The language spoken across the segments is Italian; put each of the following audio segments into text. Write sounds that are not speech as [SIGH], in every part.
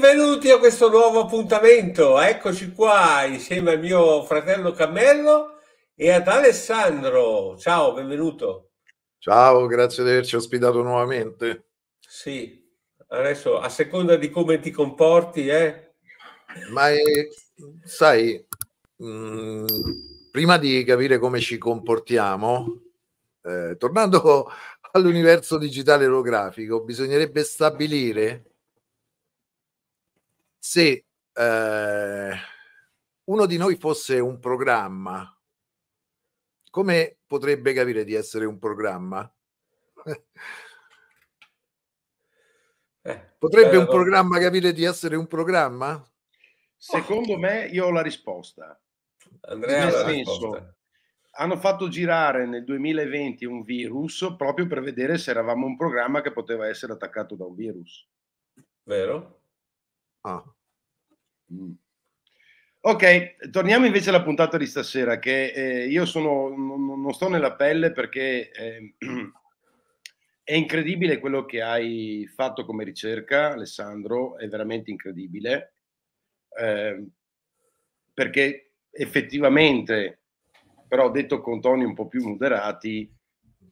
Benvenuti a questo nuovo appuntamento. Eccoci qua insieme al mio fratello Cammello e ad Alessandro. Ciao, benvenuto. Ciao, grazie di averci ospitato nuovamente. Sì, adesso a seconda di come ti comporti, eh. Ma è, eh, sai, mh, mm, prima di capire come ci comportiamo, eh, tornando [LAUGHS] all'universo digitale orografico, bisognerebbe stabilire se eh, uno di noi fosse un programma, come potrebbe capire di essere un programma? [LAUGHS] Eh, potrebbe un eh, programma capire di essere un programma? Secondo me io ho la risposta. Andrea, nel senso, hanno fatto girare nel 2020 un virus proprio per vedere se eravamo un programma che poteva essere attaccato da un virus. Vero? Ah. Mm. Ok, torniamo invece alla puntata di stasera, che eh, io sono, non, non, sto nella pelle perché eh, [CLEARS THROAT] è incredibile quello che hai fatto come ricerca, Alessandro, è veramente incredibile, eh, perché effettivamente, però detto con toni un po' più moderati,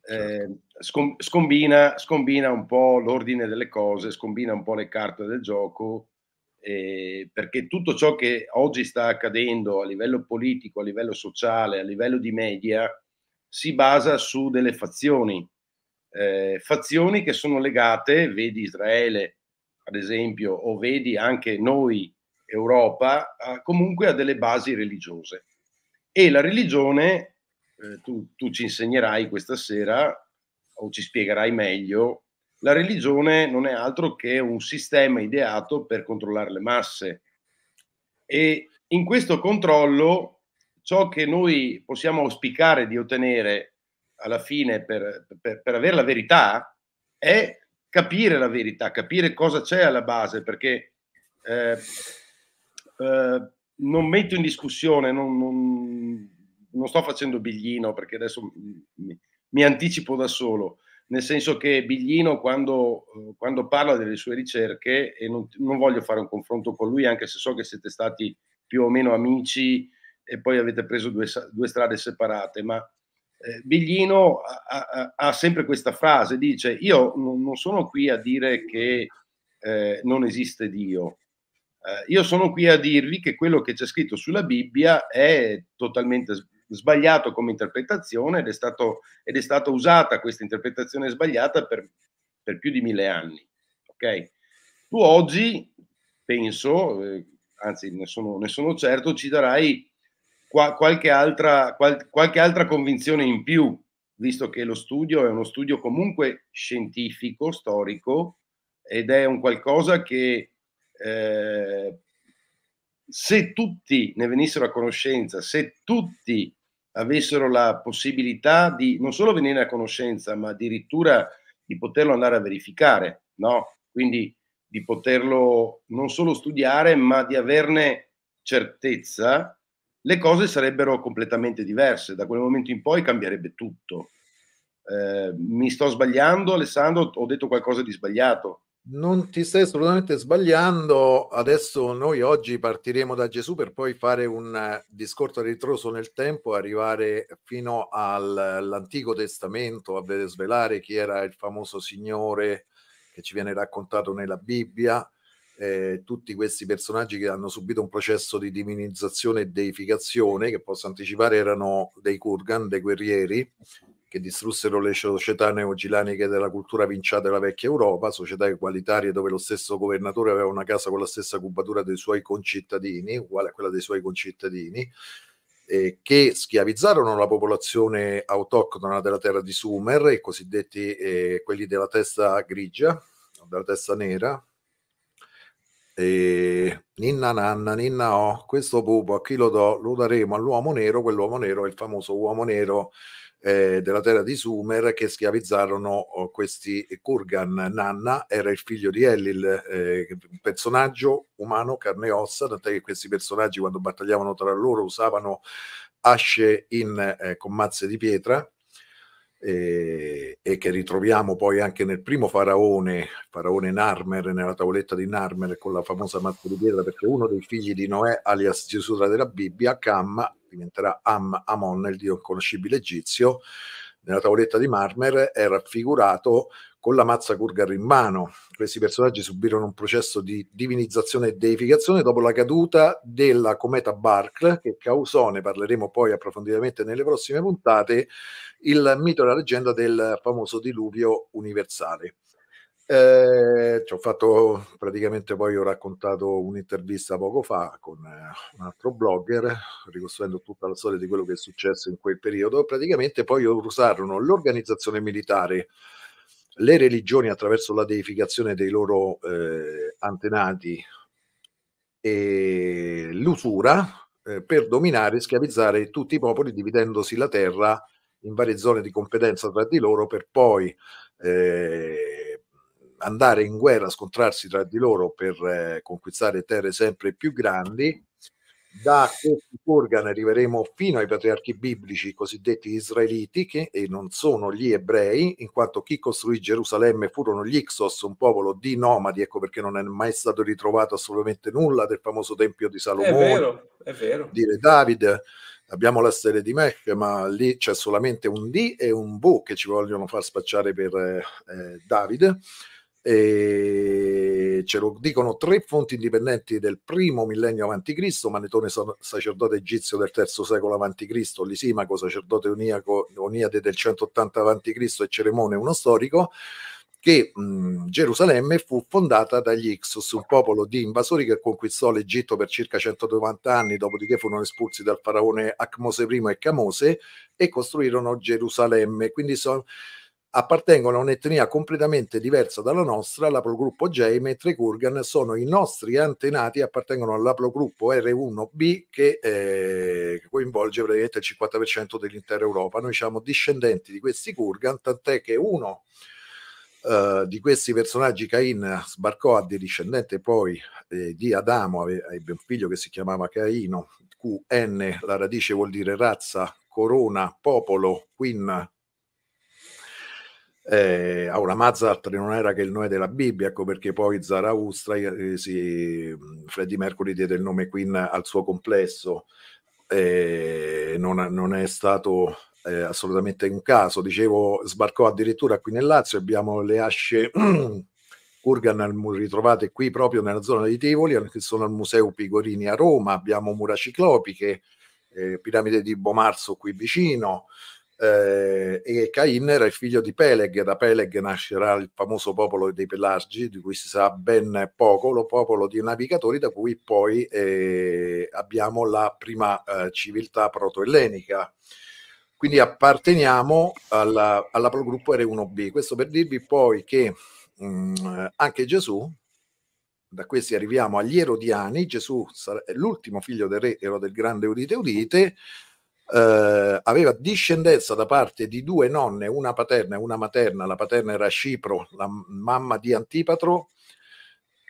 ehm, certo. scombina, scombina un po' l'ordine delle cose, scombina un po' le carte del gioco eh, perché tutto ciò che oggi sta accadendo a livello politico, a livello sociale, a livello di media, si basa su delle fazioni, eh, fazioni che sono legate, vedi Israele ad esempio, o vedi anche noi Europa, a, comunque a delle basi religiose. E la religione, eh, tu, tu ci insegnerai questa sera, o ci spiegherai meglio, la religione non è altro che un sistema ideato per controllare le masse e in questo controllo ciò che noi possiamo auspicare di ottenere alla fine per, per, per avere la verità è capire la verità, capire cosa c'è alla base, perché eh, eh, non metto in discussione, non, non, non, sto facendo biglino perché adesso mi, mi anticipo da solo, nel senso che Biglino quando, eh, quando parla delle sue ricerche, e non, non, voglio fare un confronto con lui, anche se so che siete stati più o meno amici e poi avete preso due, due strade separate, ma eh, Biglino ha, ha, ha, sempre questa frase, dice io non sono qui a dire che eh, non esiste Dio, eh, io sono qui a dirvi che quello che c'è scritto sulla Bibbia è totalmente sbagliato sbagliato come interpretazione ed è, stato, ed è stata usata questa interpretazione sbagliata per, per più di mille anni. Okay? Tu oggi, penso, eh, anzi ne sono, ne sono, certo, ci darai qua, qualche, altra, qual, qualche altra convinzione in più, visto che lo studio è uno studio comunque scientifico, storico, ed è un qualcosa che... Eh, se tutti ne venissero a conoscenza, se tutti avessero la possibilità di non solo venire a conoscenza, ma addirittura di poterlo andare a verificare, no? Quindi di poterlo non solo studiare, ma di averne certezza, le cose sarebbero completamente diverse. Da quel momento in poi cambierebbe tutto. Eh, mi sto sbagliando, Alessandro? Ho detto qualcosa di sbagliato? Non ti stai assolutamente sbagliando. Adesso noi oggi partiremo da Gesù per poi fare un eh, discorso ritroso nel tempo, arrivare fino all'Antico Testamento a vedere svelare chi era il famoso Signore che ci viene raccontato nella Bibbia. Eh, tutti questi personaggi che hanno subito un processo di divinizzazione e deificazione, che posso anticipare erano dei Kurgan, dei guerrieri, che distrussero le società neogilaniche della cultura vinciata della vecchia Europa, società egualitarie dove lo stesso governatore aveva una casa con la stessa cubatura dei suoi concittadini, uguale a quella dei suoi concittadini, eh, che schiavizzarono la popolazione autoctona della terra di Sumer, i cosiddetti eh, quelli della testa grigia, della testa nera, e ninna nanna, ninna o, questo pupo a chi lo do? Lo daremo all'uomo nero, quell'uomo nero è il famoso uomo nero eh, della terra di Sumer che schiavizzarono oh, questi Kurgan. Nanna era il figlio di Elil, eh, personaggio umano, carne e ossa, tant'è che questi personaggi quando battagliavano tra loro usavano asce in eh, commazze di pietra e, e, che ritroviamo poi anche nel primo faraone, faraone Narmer, nella tavoletta di Narmer con la famosa mazza di pietra, perché uno dei figli di Noè, alias Gesù della Bibbia, Cam, diventerà Am Amon, il dio conoscibile egizio, nella tavoletta di Marmer è raffigurato con la mazza curgar in mano. Questi personaggi subirono un processo di divinizzazione e deificazione dopo la caduta della cometa Barkle, che causò, ne parleremo poi approfonditamente nelle prossime puntate, il mito e la leggenda del famoso diluvio universale. Eh, ci ho fatto praticamente poi ho raccontato un'intervista poco fa con eh, un altro blogger ricostruendo tutta la storia di quello che è successo in quel periodo. Praticamente poi usarono l'organizzazione militare, le religioni attraverso la deificazione dei loro eh, antenati e l'usura eh, per dominare e schiavizzare tutti i popoli dividendosi la terra in varie zone di competenza tra di loro per poi eh, andare in guerra, scontrarsi tra di loro per eh, conquistare terre sempre più grandi. Da questi Kurgan arriveremo fino ai patriarchi biblici i cosiddetti israeliti, che non sono gli ebrei, in quanto chi costruì Gerusalemme furono gli Ixos, un popolo di nomadi, ecco perché non è mai stato ritrovato assolutamente nulla del famoso Tempio di Salomone, è vero, è vero. di Davide, abbiamo la stele di Mech, ma lì c'è solamente un D e un V che ci vogliono far spacciare per eh, eh Davide. E ce lo dicono tre fonti indipendenti del primo millennio avanti Cristo, Manetone sacerdote egizio del terzo secolo avanti Cristo, Lisimaco sacerdote uniaco, Oniade del 180 avanti Cristo e Ceremone, uno storico, che mh, Gerusalemme fu fondata dagli Ixus, un popolo di invasori che conquistò l'Egitto per circa 190 anni, dopodiché furono espulsi dal faraone Acmose I e Camose e costruirono Gerusalemme. Quindi sono appartengono a un'etnia completamente diversa dalla nostra, l'aprogruppo J, mentre i Kurgan sono i nostri antenati appartengono all'aprogruppo R1B che eh, coinvolge praticamente il 50% dell'intera Europa. Noi siamo discendenti di questi Kurgan, tant'è che uno eh, di questi personaggi, Cain, sbarcò a discendente poi eh, di Adamo, ebbe un figlio che si chiamava Caino, QN, la radice vuol dire razza, corona, popolo, quin, eh, a una non era che il nome della Bibbia, ecco perché poi Zaraustra, eh, si, Freddie Mercury diede il nome Queen al suo complesso, eh, non, non, è stato eh, assolutamente un caso, dicevo sbarcò addirittura qui nel Lazio, abbiamo le asce [CLEARS THROAT] Kurgan ritrovate qui proprio nella zona di Tivoli, che sono al Museo Pigorini a Roma, abbiamo mura ciclopiche, eh, piramide di Bomarzo qui vicino, eh, e Cain era il figlio di Peleg, da Peleg nascerà il famoso popolo dei Pelasgi, di cui si sa ben poco, lo popolo di navigatori da cui poi eh, abbiamo la prima eh, civiltà proto-ellenica. Quindi apparteniamo alla, alla gruppo R1B. Questo per dirvi poi che mh, mm, anche Gesù, da questi arriviamo agli Erodiani, Gesù è l'ultimo figlio del re, ero del grande Udite Udite, eh, aveva discendenza da parte di due nonne, una paterna e una materna, la paterna era Cipro, la mamma di Antipatro,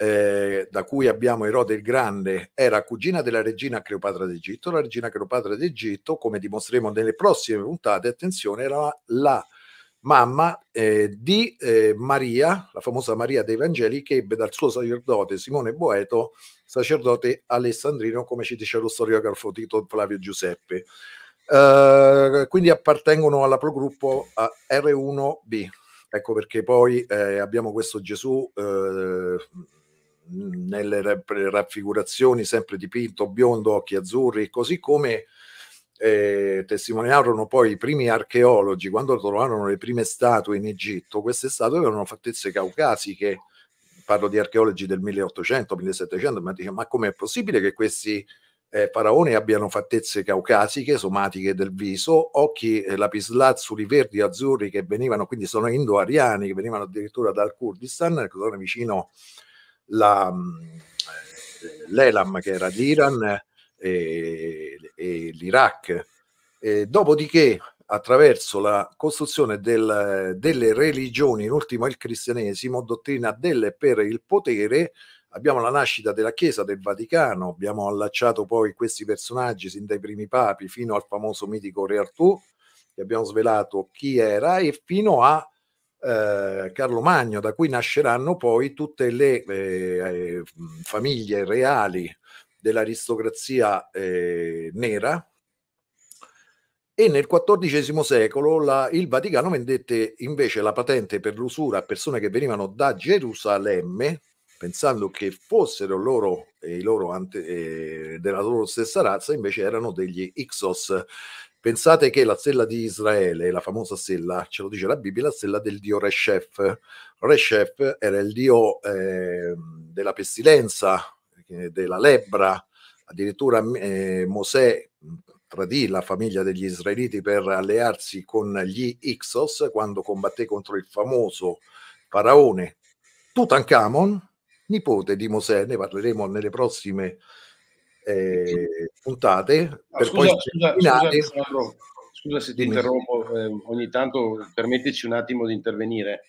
eh, da cui abbiamo Erode il Grande, era cugina della regina Cleopatra d'Egitto. La regina Cleopatra d'Egitto, come dimostreremo nelle prossime puntate, attenzione, era la mamma eh, di eh, Maria, la famosa Maria dei Vangeli, che ebbe dal suo sacerdote Simone Boeto, sacerdote alessandrino, come ci dice lo storiografo Tito Flavio Giuseppe. Eh, quindi appartengono alla Pro Gruppo R1B. Ecco perché poi eh, abbiamo questo Gesù eh, nelle raffigurazioni sempre dipinto, biondo, occhi azzurri, così come eh, testimoniarono poi i primi archeologi quando trovarono le prime statue in Egitto. Queste statue erano fattezze caucasiche, parlo di archeologi del 1800, 1700, ma dice ma com'è possibile che questi eh, faraone abbiano fattezze caucasiche, somatiche del viso, occhi eh, lapislazzuli verdi azzurri che venivano, quindi sono indo-ariani, che venivano addirittura dal Kurdistan, che sono vicino la, mm, eh, l'Elam che era l'Iran e, e l'Iraq. E dopodiché attraverso la costruzione del, delle religioni, in ultimo il cristianesimo, dottrina del per il potere, abbiamo la nascita della Chiesa del Vaticano, abbiamo allacciato poi questi personaggi sin dai primi papi fino al famoso mitico Re Artù, che abbiamo svelato chi era, e fino a eh, Carlo Magno, da cui nasceranno poi tutte le eh, eh famiglie reali dell'aristocrazia eh, nera. E nel XIV secolo la, il Vaticano vendette invece la patente per l'usura a persone che venivano da Gerusalemme, pensando che fossero loro e i loro ante, eh, della loro stessa razza, invece erano degli Ixos. Pensate che la stella di Israele, la famosa stella, ce lo dice la Bibbia, la stella del dio Reshef. Reshef era il dio eh, della pestilenza, eh, della lebbra, addirittura eh, Mosè mm, tradì la famiglia degli israeliti per allearsi con gli Ixos quando combatté contro il famoso faraone Tutankhamon, nipote di Mosè, ne parleremo nelle prossime eh, puntate. No, scusa, scusa, scusa, scusa, se ti Dimmi. interrompo, eh, ogni tanto permettici un attimo di intervenire,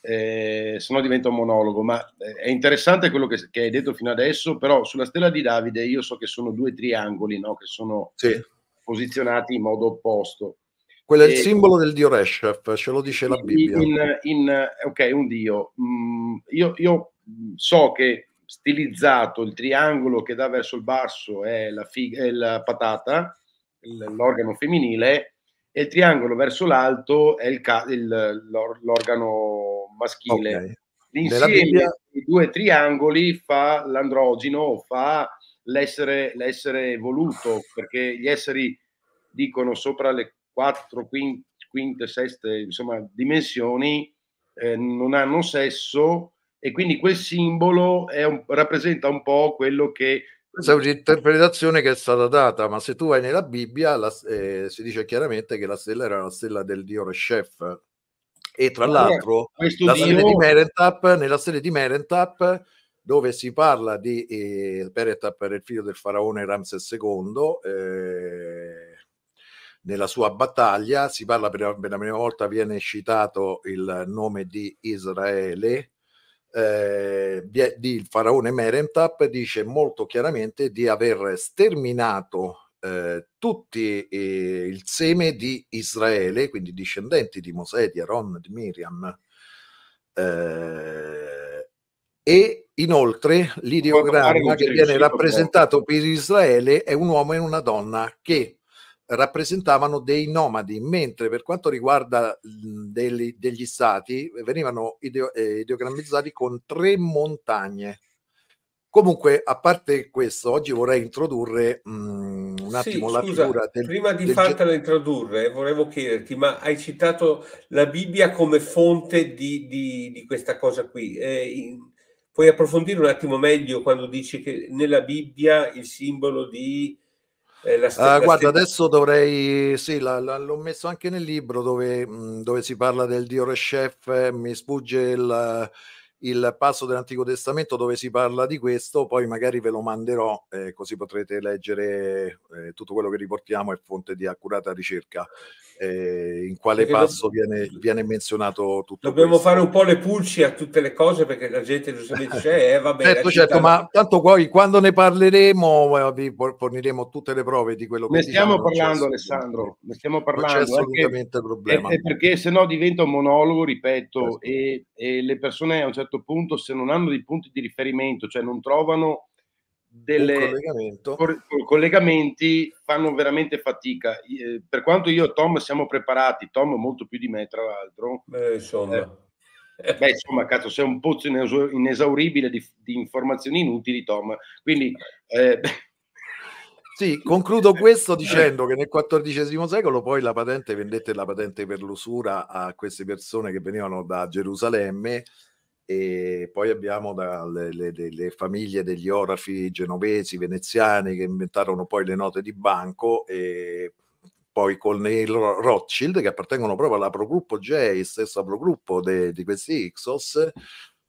eh, se no diventa un monologo, ma eh, è interessante quello che, che, hai detto fino adesso, però sulla stella di Davide io so che sono due triangoli no? che sono sì. posizionati in modo opposto. Quello è il eh, simbolo del dio Reshef, ce lo dice la Bibbia. In, in, ok, un dio. Mm, io, io so che stilizzato il triangolo che dà verso il basso è la, fig- è la patata, l'organo femminile, e il triangolo verso l'alto è il ca- il, l'organo maschile. Okay. L'insieme dei due triangoli fa l'androgeno, fa l'essere, l'essere evoluto, perché gli esseri dicono sopra le quattro, quinte, quinte seste, insomma, dimensioni, eh, non hanno sesso, e quindi quel simbolo un, rappresenta un po' quello che... Questa è un'interpretazione che è stata data, ma se tu vai nella Bibbia la, eh, si dice chiaramente che la stella era la stella del dio Reshef e tra allora, l'altro la dio... Merentap, nella serie di Merentap dove si parla di eh, Meretap era il figlio del faraone Ramses II eh, nella sua battaglia si parla per la prima volta viene citato il nome di Israele eh, di il faraone Merentap dice molto chiaramente di aver sterminato eh, tutti eh, il seme di Israele, quindi discendenti di Mosè, di Aaron, di Miriam, eh, e inoltre l'ideogramma che viene rappresentato per Israele è un uomo e una donna che rappresentavano dei nomadi, mentre per quanto riguarda degli, degli stati venivano ideo, eh, ideogrammizzati con tre montagne. Comunque, a parte questo, oggi vorrei introdurre mh, un attimo sì, la scusa, figura del... Prima di del... fartela introdurre, volevo chiederti, ma hai citato la Bibbia come fonte di, di, di questa cosa qui. Eh, in, puoi approfondire un attimo meglio quando dici che nella Bibbia il simbolo di eh, st- uh, guarda, st- adesso dovrei, sì, la, la, l'ho messo anche nel libro dove, mh, dove si parla del Dio Reshef, eh, mi sfugge il, il passo dell'Antico Testamento dove si parla di questo, poi magari ve lo manderò eh, così potrete leggere eh, tutto quello che riportiamo è fonte di accurata ricerca eh, in quale perché passo do... viene, viene, menzionato tutto Dobbiamo questo. fare un po' le pulci a tutte le cose perché la gente giustamente c'è, eh, eh, vabbè. certo, certo, ma tanto poi quando ne parleremo eh, vi forniremo tutte le prove di quello ne che diciamo, stiamo diciamo, parlando Alessandro, ne stiamo parlando. Non c'è eh, assolutamente perché, problema. È, è perché sennò diventa un monologo, ripeto, certo. e, e le persone a un certo certo punto, se non hanno dei punti di riferimento, cioè non trovano delle cor- collegamenti, fanno veramente fatica. Eh, per quanto io e Tom siamo preparati, Tom molto più di me, tra l'altro. Beh, insomma. Eh, beh, insomma, cazzo, sei un pozzo inesauribile di, di informazioni inutili, Tom. Quindi. Eh, [LAUGHS] sì, concludo questo dicendo che nel XIV secolo poi la patente vendette la patente per l'usura a queste persone che venivano da Gerusalemme e poi abbiamo da, le, le, le, famiglie degli orafi genovesi, veneziani che inventarono poi le note di banco e poi con i Rothschild che appartengono proprio all'aprogruppo J, stesso aprogruppo di questi Ixos,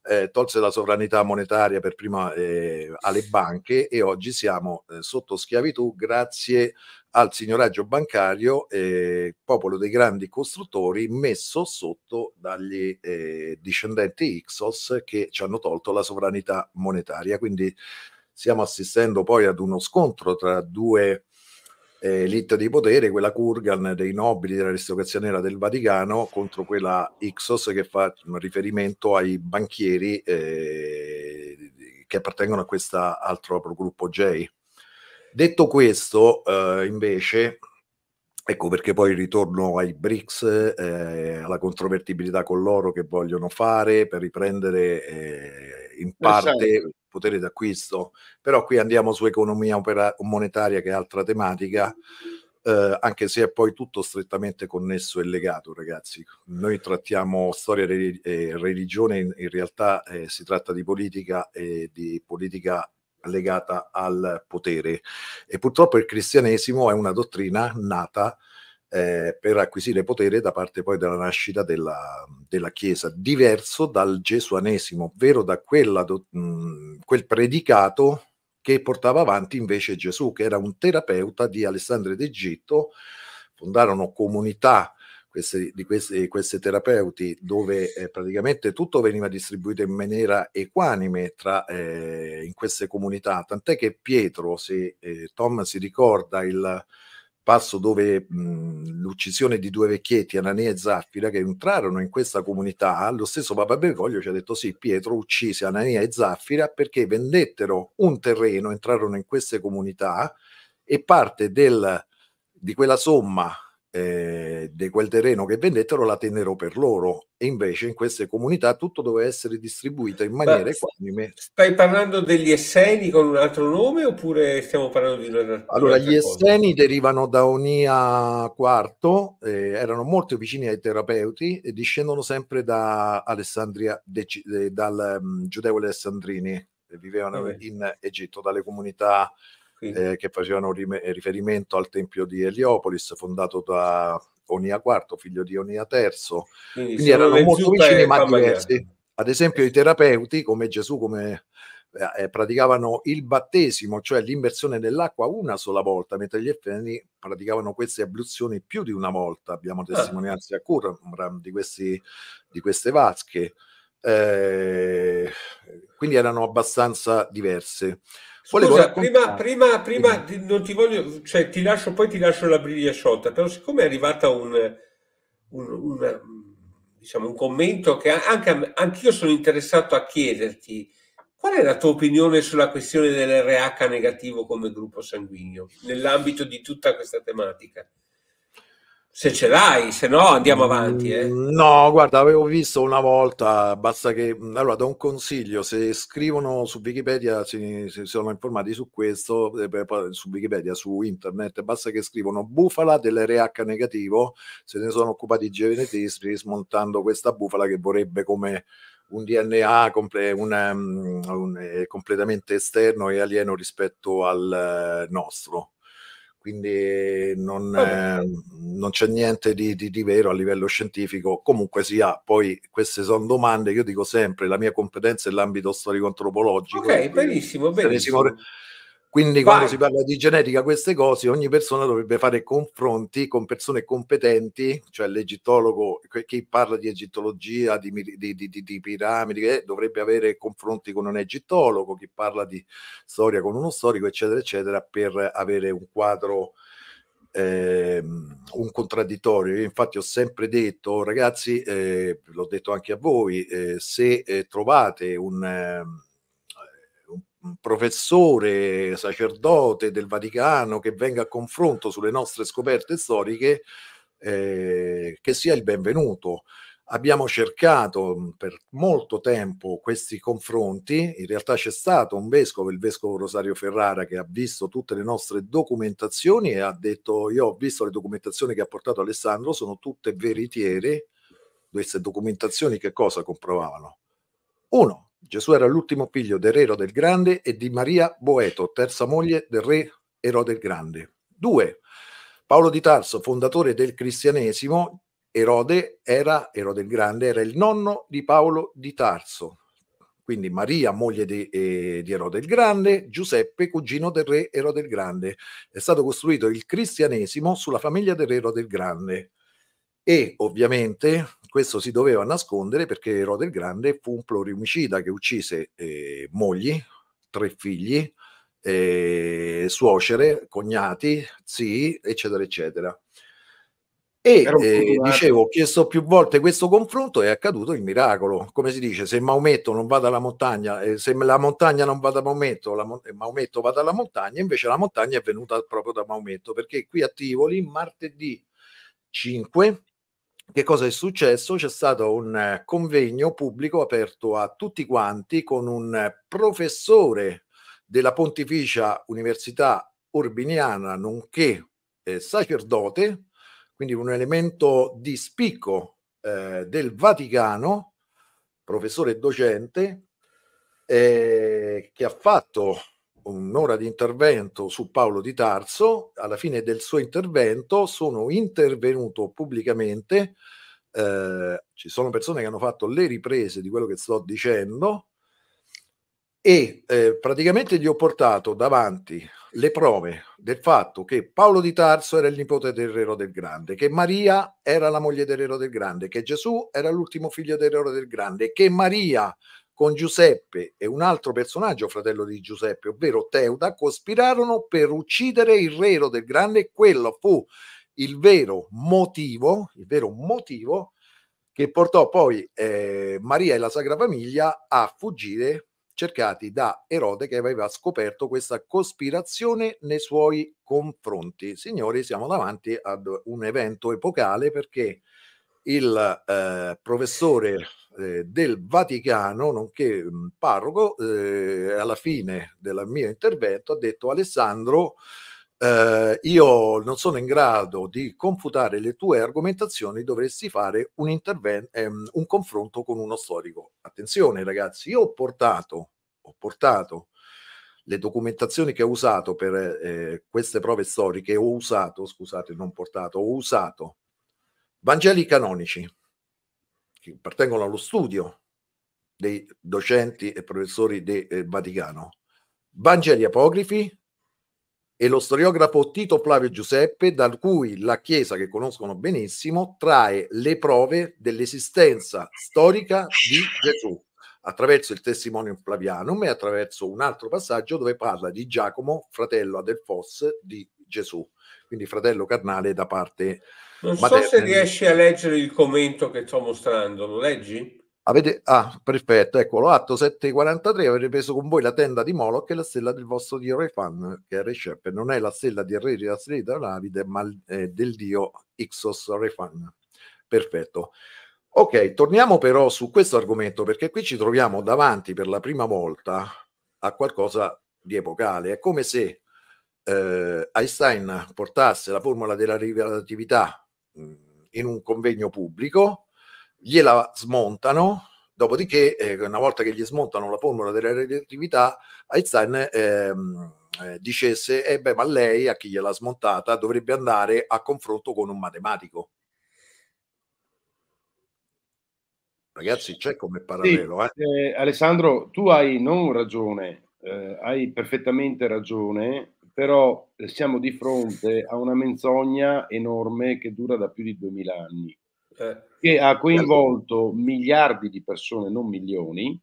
eh, tolse la sovranità monetaria per prima eh, alle banche e oggi siamo eh, sotto schiavitù grazie al signoraggio bancario eh, popolo dei grandi costruttori messo sotto dagli eh, discendenti Ixos che ci hanno tolto la sovranità monetaria. Quindi stiamo assistendo poi ad uno scontro tra due eh, elite di potere, quella Kurgan dei nobili dell'aristocrazia nera del Vaticano contro quella Ixos che fa riferimento ai banchieri eh, che appartengono a questo altro gruppo J. Detto questo, eh, invece, ecco perché poi ritorno ai BRICS, eh, alla controvertibilità con l'oro che vogliono fare per riprendere eh, in eh, parte il certo. potere d'acquisto, però qui andiamo su economia opera- monetaria che è altra tematica. Eh, anche se è poi tutto strettamente connesso e legato, ragazzi. Noi trattiamo storia e eh, religione, in, in realtà eh, si tratta di politica e di politica legata al potere. E purtroppo il cristianesimo è una dottrina nata eh, per acquisire potere da parte poi della nascita della, della Chiesa, diverso dal gesuanesimo, ovvero da quella, mh, mm, quel predicato che portava avanti invece Gesù, che era un terapeuta di Alessandro d'Egitto, fondarono comunità queste, di queste, queste terapeuti, dove eh, praticamente tutto veniva distribuito in maniera equanime tra, eh, in queste comunità, tant'è che Pietro, se eh, Tom si ricorda il passo dove mh, l'uccisione di due vecchietti, Anania e Zaffira, che entrarono in questa comunità, lo stesso Papa Bergoglio ci ha detto sì, Pietro uccise Anania e Zaffira perché vendettero un terreno, entrarono in queste comunità e parte del, di quella somma eh, di quel terreno che vendettero la tennero per loro e invece in queste comunità tutto doveva essere distribuito in maniera equanime. Stai parlando degli esseni con un altro nome oppure stiamo parlando di Allora, gli esseni cosa? derivano da Onia IV, eh, erano molto vicini ai terapeuti e discendono sempre da Alessandria, de, de, dal um, Giudeo Alessandrini, vivevano mm. in Egitto, dalle comunità sì. eh, che facevano rime- riferimento al tempio di Eliopolis fondato da Onia IV, figlio di Onia III. Quindi, Quindi erano molto vicini ma diversi. Ad esempio i terapeuti, come Gesù, come eh, eh, praticavano il battesimo, cioè l'immersione nell'acqua una sola volta, mentre gli Efeni praticavano queste abluzioni più di una volta. Abbiamo ah. testimonianze a Qumran di, questi, di queste vasche. Eh, quindi erano abbastanza diverse. Scusa, prima, prima, prima non ti voglio, cioè ti lascio, poi ti lascio la briglia sciolta, però siccome è arrivata un, un, un, diciamo, un commento che anche anch'io sono interessato a chiederti, Qual è la tua opinione sulla questione dell'RH negativo come gruppo sanguigno nell'ambito di tutta questa tematica? Se ce l'hai, se no andiamo avanti. Eh. Mm, no, guarda, avevo visto una volta, basta che... Mm, allora, do un consiglio, se scrivono su Wikipedia, si, si sono informati su questo, eh, su Wikipedia, su internet, basta che scrivono bufala dell'RH negativo, se ne sono occupati i genetisti smontando questa bufala che vorrebbe come un DNA comple- un, um, un, eh, completamente esterno e alieno rispetto al uh, nostro quindi non, eh, non c'è niente di, di, di, vero a livello scientifico, comunque sia, poi queste sono domande io dico sempre, la mia competenza è l'ambito storico-antropologico. Ok, benissimo, benissimo. Se quindi quando si parla di genetica, queste cose, ogni persona dovrebbe fare confronti con persone competenti, cioè l'egittologo, chi parla di egittologia, di, di, di, di piramidi, eh, dovrebbe avere confronti con un egittologo, chi parla di storia con uno storico, eccetera, eccetera, per avere un quadro, eh, un contraddittorio. Io infatti ho sempre detto, oh, ragazzi, eh, l'ho detto anche a voi, eh, se eh, trovate un ehm, professore, sacerdote del Vaticano che venga a confronto sulle nostre scoperte storiche, eh, che sia il benvenuto. Abbiamo cercato mm, per molto tempo questi confronti, in realtà c'è stato un vescovo, il vescovo Rosario Ferrara, che ha visto tutte le nostre documentazioni e ha detto io ho visto le documentazioni che ha portato Alessandro, sono tutte veritiere, queste documentazioni che cosa comprovavano? Uno, Gesù era l'ultimo figlio del re Erode il Grande e di Maria Boeto, terza moglie del re Erode il Grande. 2. Paolo di Tarso, fondatore del cristianesimo, Erode era, Erode il Grande, era il nonno di Paolo di Tarso. Quindi Maria, moglie di, eh, di Erode il Grande, Giuseppe, cugino del re Erode il Grande. È stato costruito il cristianesimo sulla famiglia del re Erode il Grande. E ovviamente questo si doveva nascondere perché Rode il Grande fu un pluriomicida che uccise eh, mogli, tre figli, eh, suocere, cognati, zii, eccetera, eccetera. E eh, dicevo, ho chiesto più volte questo confronto e è accaduto il miracolo. Come si dice, se Maometto non va dalla montagna, eh, se la montagna non va da Maometto, la, eh, Maometto va dalla montagna, invece la montagna è venuta proprio da Maometto, perché qui a Tivoli martedì 5 che cosa è successo? C'è stato un eh, convegno pubblico aperto a tutti quanti con un eh, professore della Pontificia Università Urbiniana, nonché eh, sacerdote, quindi un elemento di spicco eh, del Vaticano, professore e docente, eh, che ha fatto un'ora di intervento su Paolo di Tarso, alla fine del suo intervento sono intervenuto pubblicamente, eh, ci sono persone che hanno fatto le riprese di quello che sto dicendo e eh, praticamente gli ho portato davanti le prove del fatto che Paolo di Tarso era il nipote del Rero del Grande, che Maria era la moglie del Rero del Grande, che Gesù era l'ultimo figlio del Rero del Grande, che Maria con Giuseppe e un altro personaggio, fratello di Giuseppe, ovvero Teuda, cospirarono per uccidere il re Rodogrande e quello fu il vero motivo, il vero motivo che portò poi eh, Maria e la Sacra Famiglia a fuggire cercati da Erode che aveva scoperto questa cospirazione nei suoi confronti. Signori, siamo davanti ad un evento epocale perché il eh, professore eh, del Vaticano, nonché mm, parroco, eh, alla fine del mio intervento ha detto Alessandro, eh, io non sono in grado di confutare le tue argomentazioni, dovresti fare un, intervento, ehm, un confronto con uno storico. Attenzione ragazzi, io ho portato, ho portato le documentazioni che ho usato per eh, queste prove storiche, ho usato, scusate, non portato, ho usato Vangeli canonici, che appartengono allo studio dei docenti e professori del eh, Vaticano, Vangeli apocrifi e lo storiografo Tito Flavio Giuseppe, da cui la Chiesa, che conoscono benissimo, trae le prove dell'esistenza storica di Gesù attraverso il testimonium Flavianum e attraverso un altro passaggio dove parla di Giacomo, fratello Adelfos di Gesù, quindi fratello carnale da parte di non so se riesci a leggere il commento che sto mostrando, lo leggi? Avete, ah, perfetto, eccolo, atto 743, avete preso con voi la tenda di Moloch e la stella del vostro dio Refan, che è Recep, non è la stella di Re, la stella della Navide, ma eh, del dio Ixos Refan. Perfetto. Ok, torniamo però su questo argomento, perché qui ci troviamo davanti per la prima volta a qualcosa di epocale. È come se eh, Einstein portasse la formula della relatività in un convegno pubblico, gliela smontano, dopodiché eh, una volta che gli smontano la formula della relatività, Einstein ehm, eh, dicesse, eh beh, ma lei a chi gliela ha smontata dovrebbe andare a confronto con un matematico. Ragazzi, c'è come parallelo. Sì, eh? eh. Alessandro, tu hai non ragione, eh, hai perfettamente ragione però eh, siamo di fronte a una menzogna enorme che dura da più di 2000 anni, eh. che ha coinvolto miliardi di persone, non milioni,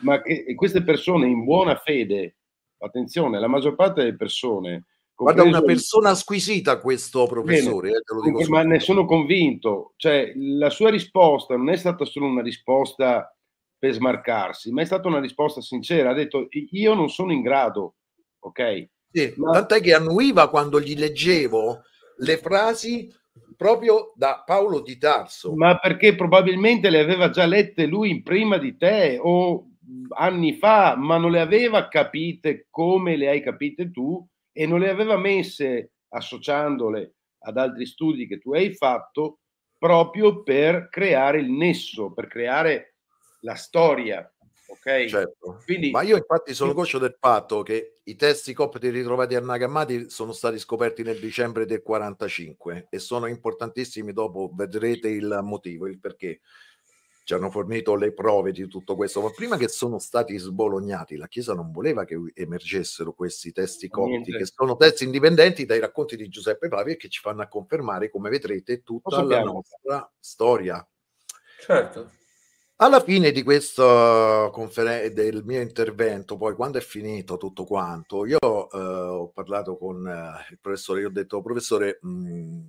ma che queste persone in buona fede, attenzione, la maggior parte delle persone... Guarda, una persona squisita questo professore, eh, te lo dico ma ne sono convinto, cioè la sua risposta non è stata solo una risposta per smarcarsi, ma è stata una risposta sincera, ha detto io non sono in grado, ok? Sì, ma... Tant'è che annuiva quando gli leggevo le frasi proprio da Paolo di Tarso. Ma perché probabilmente le aveva già lette lui prima di te o anni fa, ma non le aveva capite come le hai capite tu e non le aveva messe associandole ad altri studi che tu hai fatto proprio per creare il nesso, per creare la storia ok? Certo. Quindi, Ma io infatti sono coscio del fatto che i testi copti ritrovati a Nagamati sono stati scoperti nel dicembre del 45 e sono importantissimi, dopo vedrete il motivo, il perché ci hanno fornito le prove di tutto questo, ma prima che sono stati sbolognati, la Chiesa non voleva che emergessero questi testi copti, che sono testi indipendenti dai racconti di Giuseppe Pavi e che ci fanno a confermare, come vedrete, tutta la nostra storia. Certo. Alla fine di questo uhm, conferen- del mio intervento, poi quando è finito tutto quanto, io eh, ho parlato con eh, il professore, io ho detto, professore, mh, mhmm,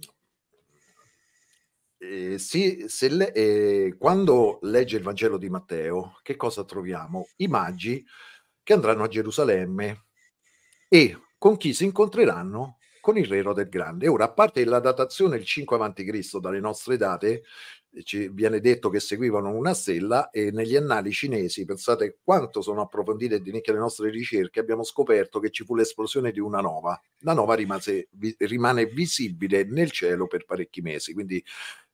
eh, sì, se le- eh, quando legge il Vangelo di Matteo, che cosa troviamo? I magi che andranno a Gerusalemme e con chi si incontreranno? Con il re Roder Grande. Ora, a parte la datazione il 5 a.C. dalle nostre date, ci viene detto che seguivano una stella e negli annali cinesi, pensate quanto sono approfondite di nicchia le nostre ricerche, abbiamo scoperto che ci fu l'esplosione di una nova. La nova rimase, vi, rimane visibile nel cielo per parecchi mesi, quindi,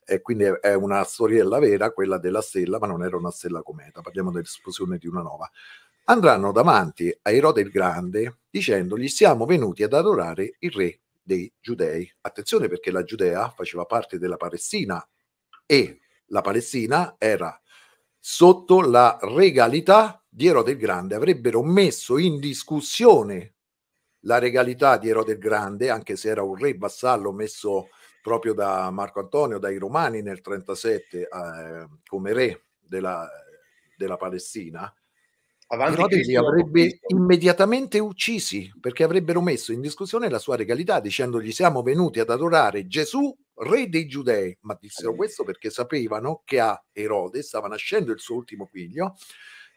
eh, quindi è una storiella vera quella della stella, ma non era una stella cometa, parliamo dell'esplosione di una nova. Andranno davanti a Erode il Grande dicendogli siamo venuti ad adorare il re dei giudei. Attenzione perché la Giudea faceva parte della Palestina e la Palestina era sotto la regalità di Erode il Grande. Avrebbero messo in discussione la regalità di Erode il Grande, anche se era un re vassallo messo proprio da Marco Antonio, dai Romani nel 37 eh, come re della, della Palestina, Avanti li avrebbe immediatamente uccisi perché avrebbero messo in discussione la sua regalità dicendogli siamo venuti ad adorare Gesù re dei giudei, ma dissero questo perché sapevano che a Erode stava nascendo il suo ultimo figlio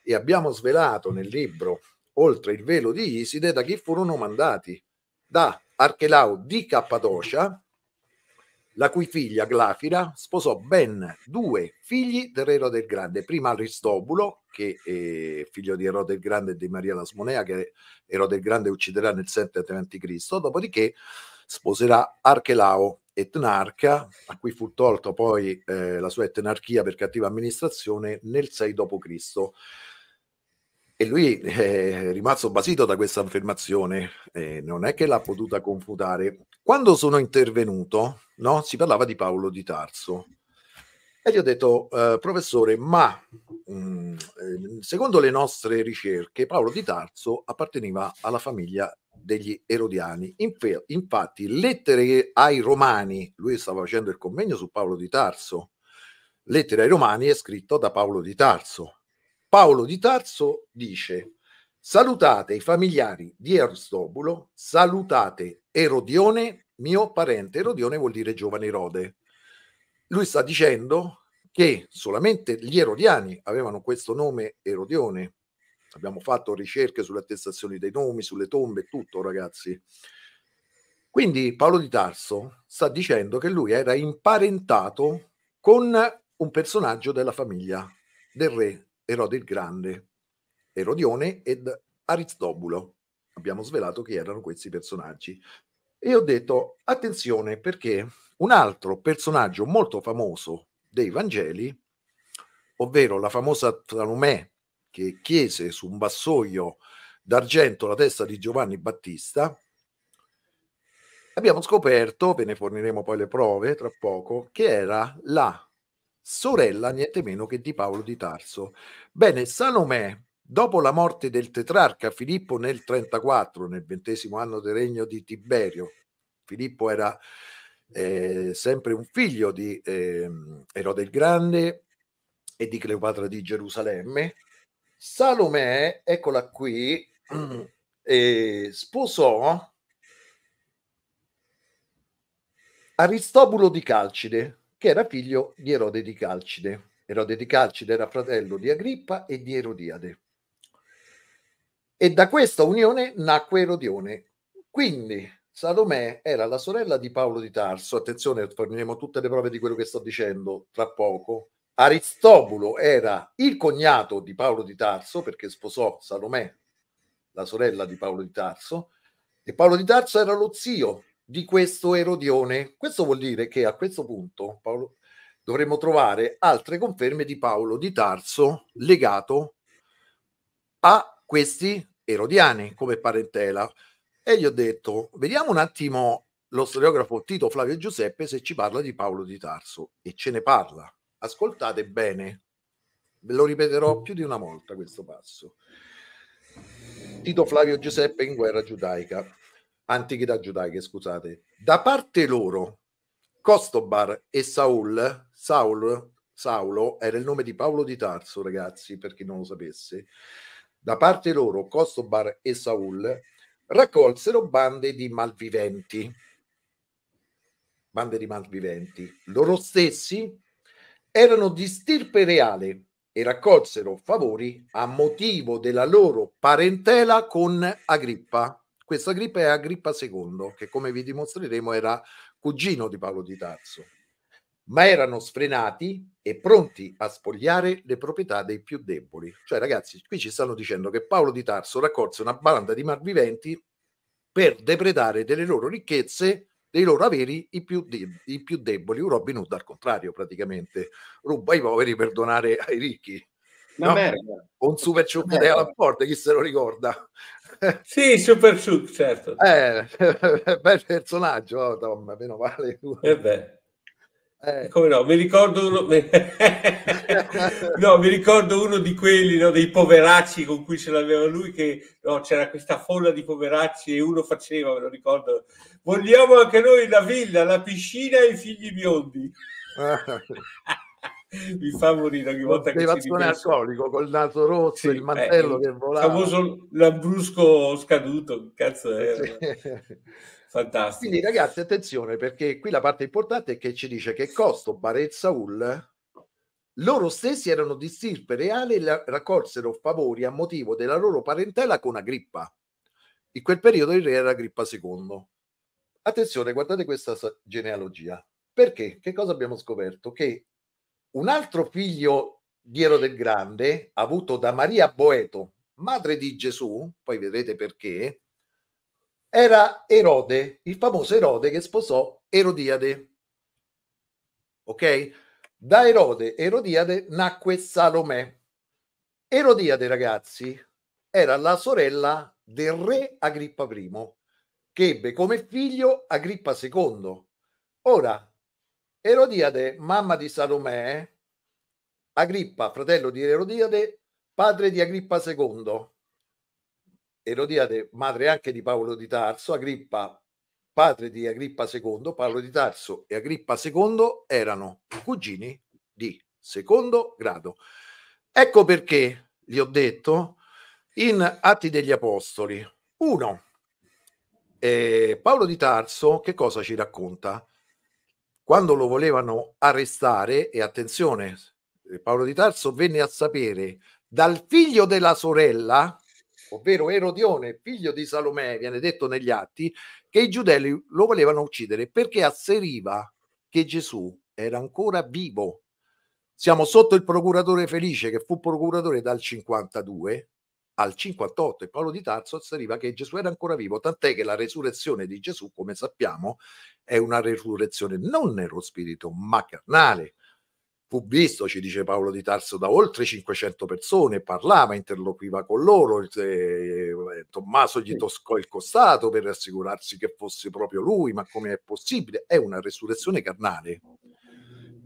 e abbiamo svelato nel libro Oltre il velo di Iside da chi furono mandati, da Archelao di Cappadocia, la cui figlia Glafira sposò ben due figli dell'Erode il Grande, prima Aristobulo, che è figlio di Erode il Grande e di Maria Lasmonea, che Erode il Grande ucciderà nel 7 a.C., dopodiché sposerà Archelao, etnarca, a cui fu tolto poi eh, la sua etnarchia per cattiva amministrazione nel 6 d.C. E lui è eh, rimasto basito da questa affermazione, eh, non è che l'ha potuta confutare. Quando sono intervenuto, no, si parlava di Paolo di Tarso. E gli ho detto, eh, professore, ma mh, mm, eh, secondo le nostre ricerche Paolo di Tarso apparteneva alla famiglia degli Erodiani. Inf- infatti, lettere ai Romani, lui stava facendo il convegno su Paolo di Tarso, lettere ai Romani è scritto da Paolo di Tarso. Paolo di Tarso dice, salutate i familiari di Aristobulo, salutate Erodione, mio parente. Erodione vuol dire giovane Erode. Lui sta dicendo che solamente gli Erodiani avevano questo nome Erodione, abbiamo fatto ricerche sulle attestazioni dei nomi, sulle tombe, tutto ragazzi. Quindi Paolo di Tarso sta dicendo che lui era imparentato con un personaggio della famiglia del re Erode il Grande, Erodione ed Aristobulo. Abbiamo svelato chi erano questi personaggi. E ho detto, attenzione, perché un altro personaggio molto famoso dei Vangeli, ovvero la famosa Salomè che chiese su un vassoio d'argento la testa di Giovanni Battista, abbiamo scoperto, ve ne forniremo poi le prove tra poco, che era la sorella niente meno che di Paolo di Tarso. Bene, Salomè, dopo la morte del tetrarca Filippo nel 34, nel ventesimo anno del regno di Tiberio, Filippo era eh, sempre un figlio di eh, Erode il Grande e di Cleopatra di Gerusalemme, Salome, eccola qui, eh, [CLEARS THROAT] sposò Aristobulo di Calcide, che era figlio di Erode di Calcide. Erode di Calcide era fratello di Agrippa e di Erodiade. E da questa unione nacque Erodione. Quindi Salome era la sorella di Paolo di Tarso. Attenzione, torneremo tutte le prove di quello che sto dicendo tra poco. Aristobulo era il cognato di Paolo di Tarso perché sposò Salomè, la sorella di Paolo di Tarso, e Paolo di Tarso era lo zio di questo Erodione. Questo vuol dire che a questo punto Paolo, dovremmo trovare altre conferme di Paolo di Tarso legato a questi erodiani come parentela. E gli ho detto, vediamo un attimo lo storiografo Tito Flavio Giuseppe se ci parla di Paolo di Tarso e ce ne parla ascoltate bene, ve lo ripeterò più di una volta questo passo. Tito Flavio Giuseppe in guerra giudaica, antichità giudaica, scusate. Da parte loro, Costobar e Saul, Saul, Saulo era il nome di Paolo di Tarso, ragazzi, per chi non lo sapesse. Da parte loro, Costobar e Saul raccolsero bande di malviventi. Bande di malviventi. Loro stessi erano di stirpe reale e raccolsero favori a motivo della loro parentela con Agrippa. Questa Agrippa è Agrippa II, che come vi dimostreremo era cugino di Paolo di Tarso, ma erano sfrenati e pronti a spogliare le proprietà dei più deboli. Cioè ragazzi, qui ci stanno dicendo che Paolo di Tarso raccolse una banda di malviventi per depredare delle loro ricchezze dei loro averi i più, de- i più deboli. Un Robin Hood al contrario, praticamente. Ruba i poveri per donare ai ricchi. Ma no? merda. Un super ciucco di forte, chi se lo ricorda? sì, super ciucco, certo. Eh, [LAUGHS] bel personaggio, oh, Tom, meno male. Eh beh. Eh. Come no? Mi ricordo uno, [LAUGHS] no, mi ricordo uno di quelli, no, dei poveracci con cui ce l'aveva lui, che no, c'era questa folla di poveracci e uno faceva, me lo ricordo, vogliamo anche noi la villa, la piscina e i figli biondi. [LAUGHS] mi fa morire ogni volta che ci ripenso. alcolico col naso rosso, sì, il mantello eh, che volava. Il famoso lambrusco scaduto, cazzo era. Sì. Fantastico. Quindi ragazzi, attenzione perché qui la parte importante è che ci dice che Costo, Barezza, Hull loro stessi erano di stirpe reale e raccolsero favori a motivo della loro parentela con Agrippa. In quel periodo il re era Agrippa II. Attenzione, guardate questa genealogia. Perché? Che cosa abbiamo scoperto? Che un altro figlio di Ero del Grande, avuto da Maria Boeto, madre di Gesù, poi vedrete perché, era Erode, il famoso Erode che sposò Erodiade. Ok? Da Erode, Erodiade nacque Salomè. Erodiade, ragazzi, era la sorella del re Agrippa I, che ebbe come figlio Agrippa II. Ora, Erodiade, mamma di Salomè, Agrippa, fratello di Erodiade, padre di Agrippa II. Erodiade, madre anche di Paolo di Tarso, Agrippa, padre di Agrippa II, Paolo di Tarso e Agrippa II erano cugini di secondo grado. Ecco perché gli ho detto in Atti degli Apostoli. 1. Eh, Paolo di Tarso che cosa ci racconta? Quando lo volevano arrestare, e attenzione, Paolo di Tarso venne a sapere dal figlio della sorella ovvero Erodione, figlio di Salome, viene detto negli atti, che i giudei lo volevano uccidere perché asseriva che Gesù era ancora vivo. Siamo sotto il procuratore Felice, che fu procuratore dal 52 al 58, e Paolo di Tarso asseriva che Gesù era ancora vivo, tant'è che la resurrezione di Gesù, come sappiamo, è una resurrezione non nello spirito, ma carnale Fu visto, ci dice Paolo di Tarso, da oltre 500 persone, parlava, interloquiva con loro, eh, eh Tommaso gli toscò il costato per assicurarsi che fosse proprio lui, ma come è possibile? È una resurrezione carnale.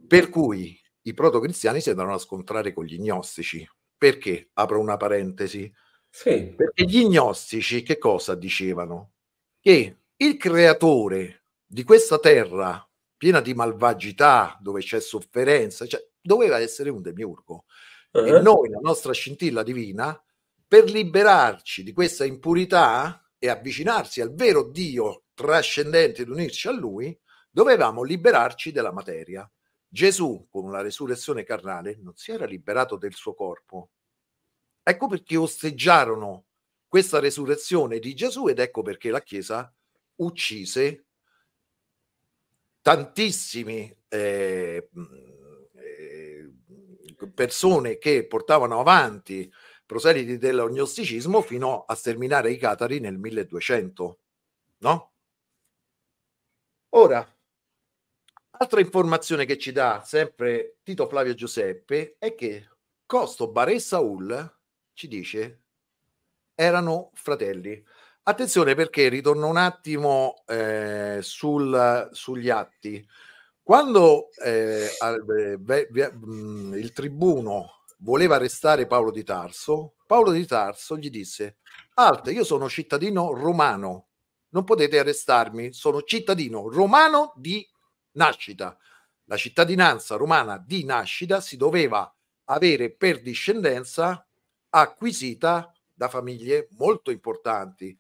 Per cui i protocristiani si andranno a scontrare con gli gnostici. Perché? Apro una parentesi. Sì. Perché gli gnostici che cosa dicevano? Che il creatore di questa terra piena di malvagità, dove c'è sofferenza, cioè, doveva essere un demiurgo. Uh-huh. E eh? noi, la nostra scintilla divina, per liberarci di questa impurità e avvicinarsi al vero Dio trascendente ed unirci a Lui, dovevamo liberarci della materia. Gesù, con la resurrezione carnale, non si era liberato del suo corpo. Ecco perché osteggiarono questa resurrezione di Gesù ed ecco perché la Chiesa uccise tantissimi eh, eh, persone che portavano avanti proseliti dell'agnosticismo fino a sterminare i catari nel 1200, no? Ora, altra informazione che ci dà sempre Tito Flavio Giuseppe è che Costo Bare e Saul ci dice erano fratelli. Attenzione perché ritorno un attimo eh, sul, sugli atti. Quando eh, eh mm, il tribuno voleva arrestare Paolo di Tarso, Paolo di Tarso gli disse, Alte, io sono cittadino romano, non potete arrestarmi, sono cittadino romano di nascita. La cittadinanza romana di nascita si doveva avere per discendenza acquisita da famiglie molto importanti.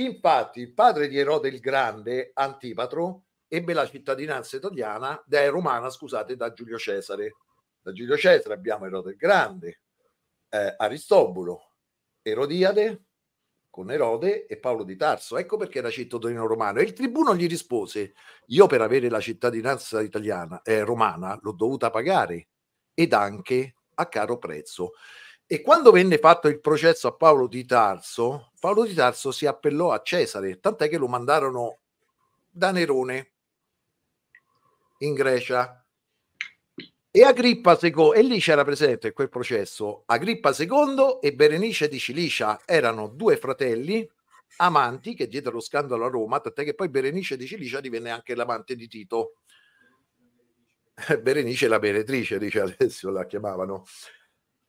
Infatti, il padre di Erode il Grande, Antipatro, ebbe la cittadinanza italiana, da, romana, scusate, da Giulio Cesare. Da Giulio Cesare abbiamo Erode il Grande, eh, Aristobulo, Erodiade con Erode e Paolo di Tarso. Ecco perché era cittadino romano. E il tribuno gli rispose: Io per avere la cittadinanza italiana, eh, romana l'ho dovuta pagare ed anche a caro prezzo. E quando venne fatto il processo a Paolo di Tarso, Paolo di Tarso si appellò a Cesare, tant'è che lo mandarono da Nerone in Grecia. E Agrippa II, e lì c'era presente quel processo, Agrippa II e Berenice di Cilicia erano due fratelli amanti che diede lo scandalo a Roma, tant'è che poi Berenice di Cilicia divenne anche l'amante di Tito. [LAUGHS] Berenice la beretrice, dice adesso la chiamavano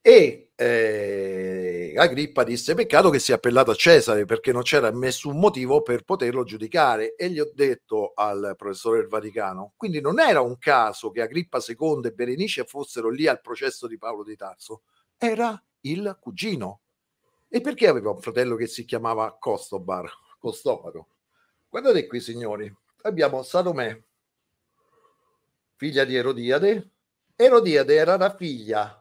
e eh, Agrippa disse peccato che sia appellato a Cesare perché non c'era nessun motivo per poterlo giudicare e gli ho detto al professore del Vaticano quindi non era un caso che Agrippa II e Berenice fossero lì al processo di Paolo di Tarso era il cugino e perché aveva un fratello che si chiamava Costobar Costofaro guardate qui signori abbiamo Salomè figlia di Erodiade Erodiade era la figlia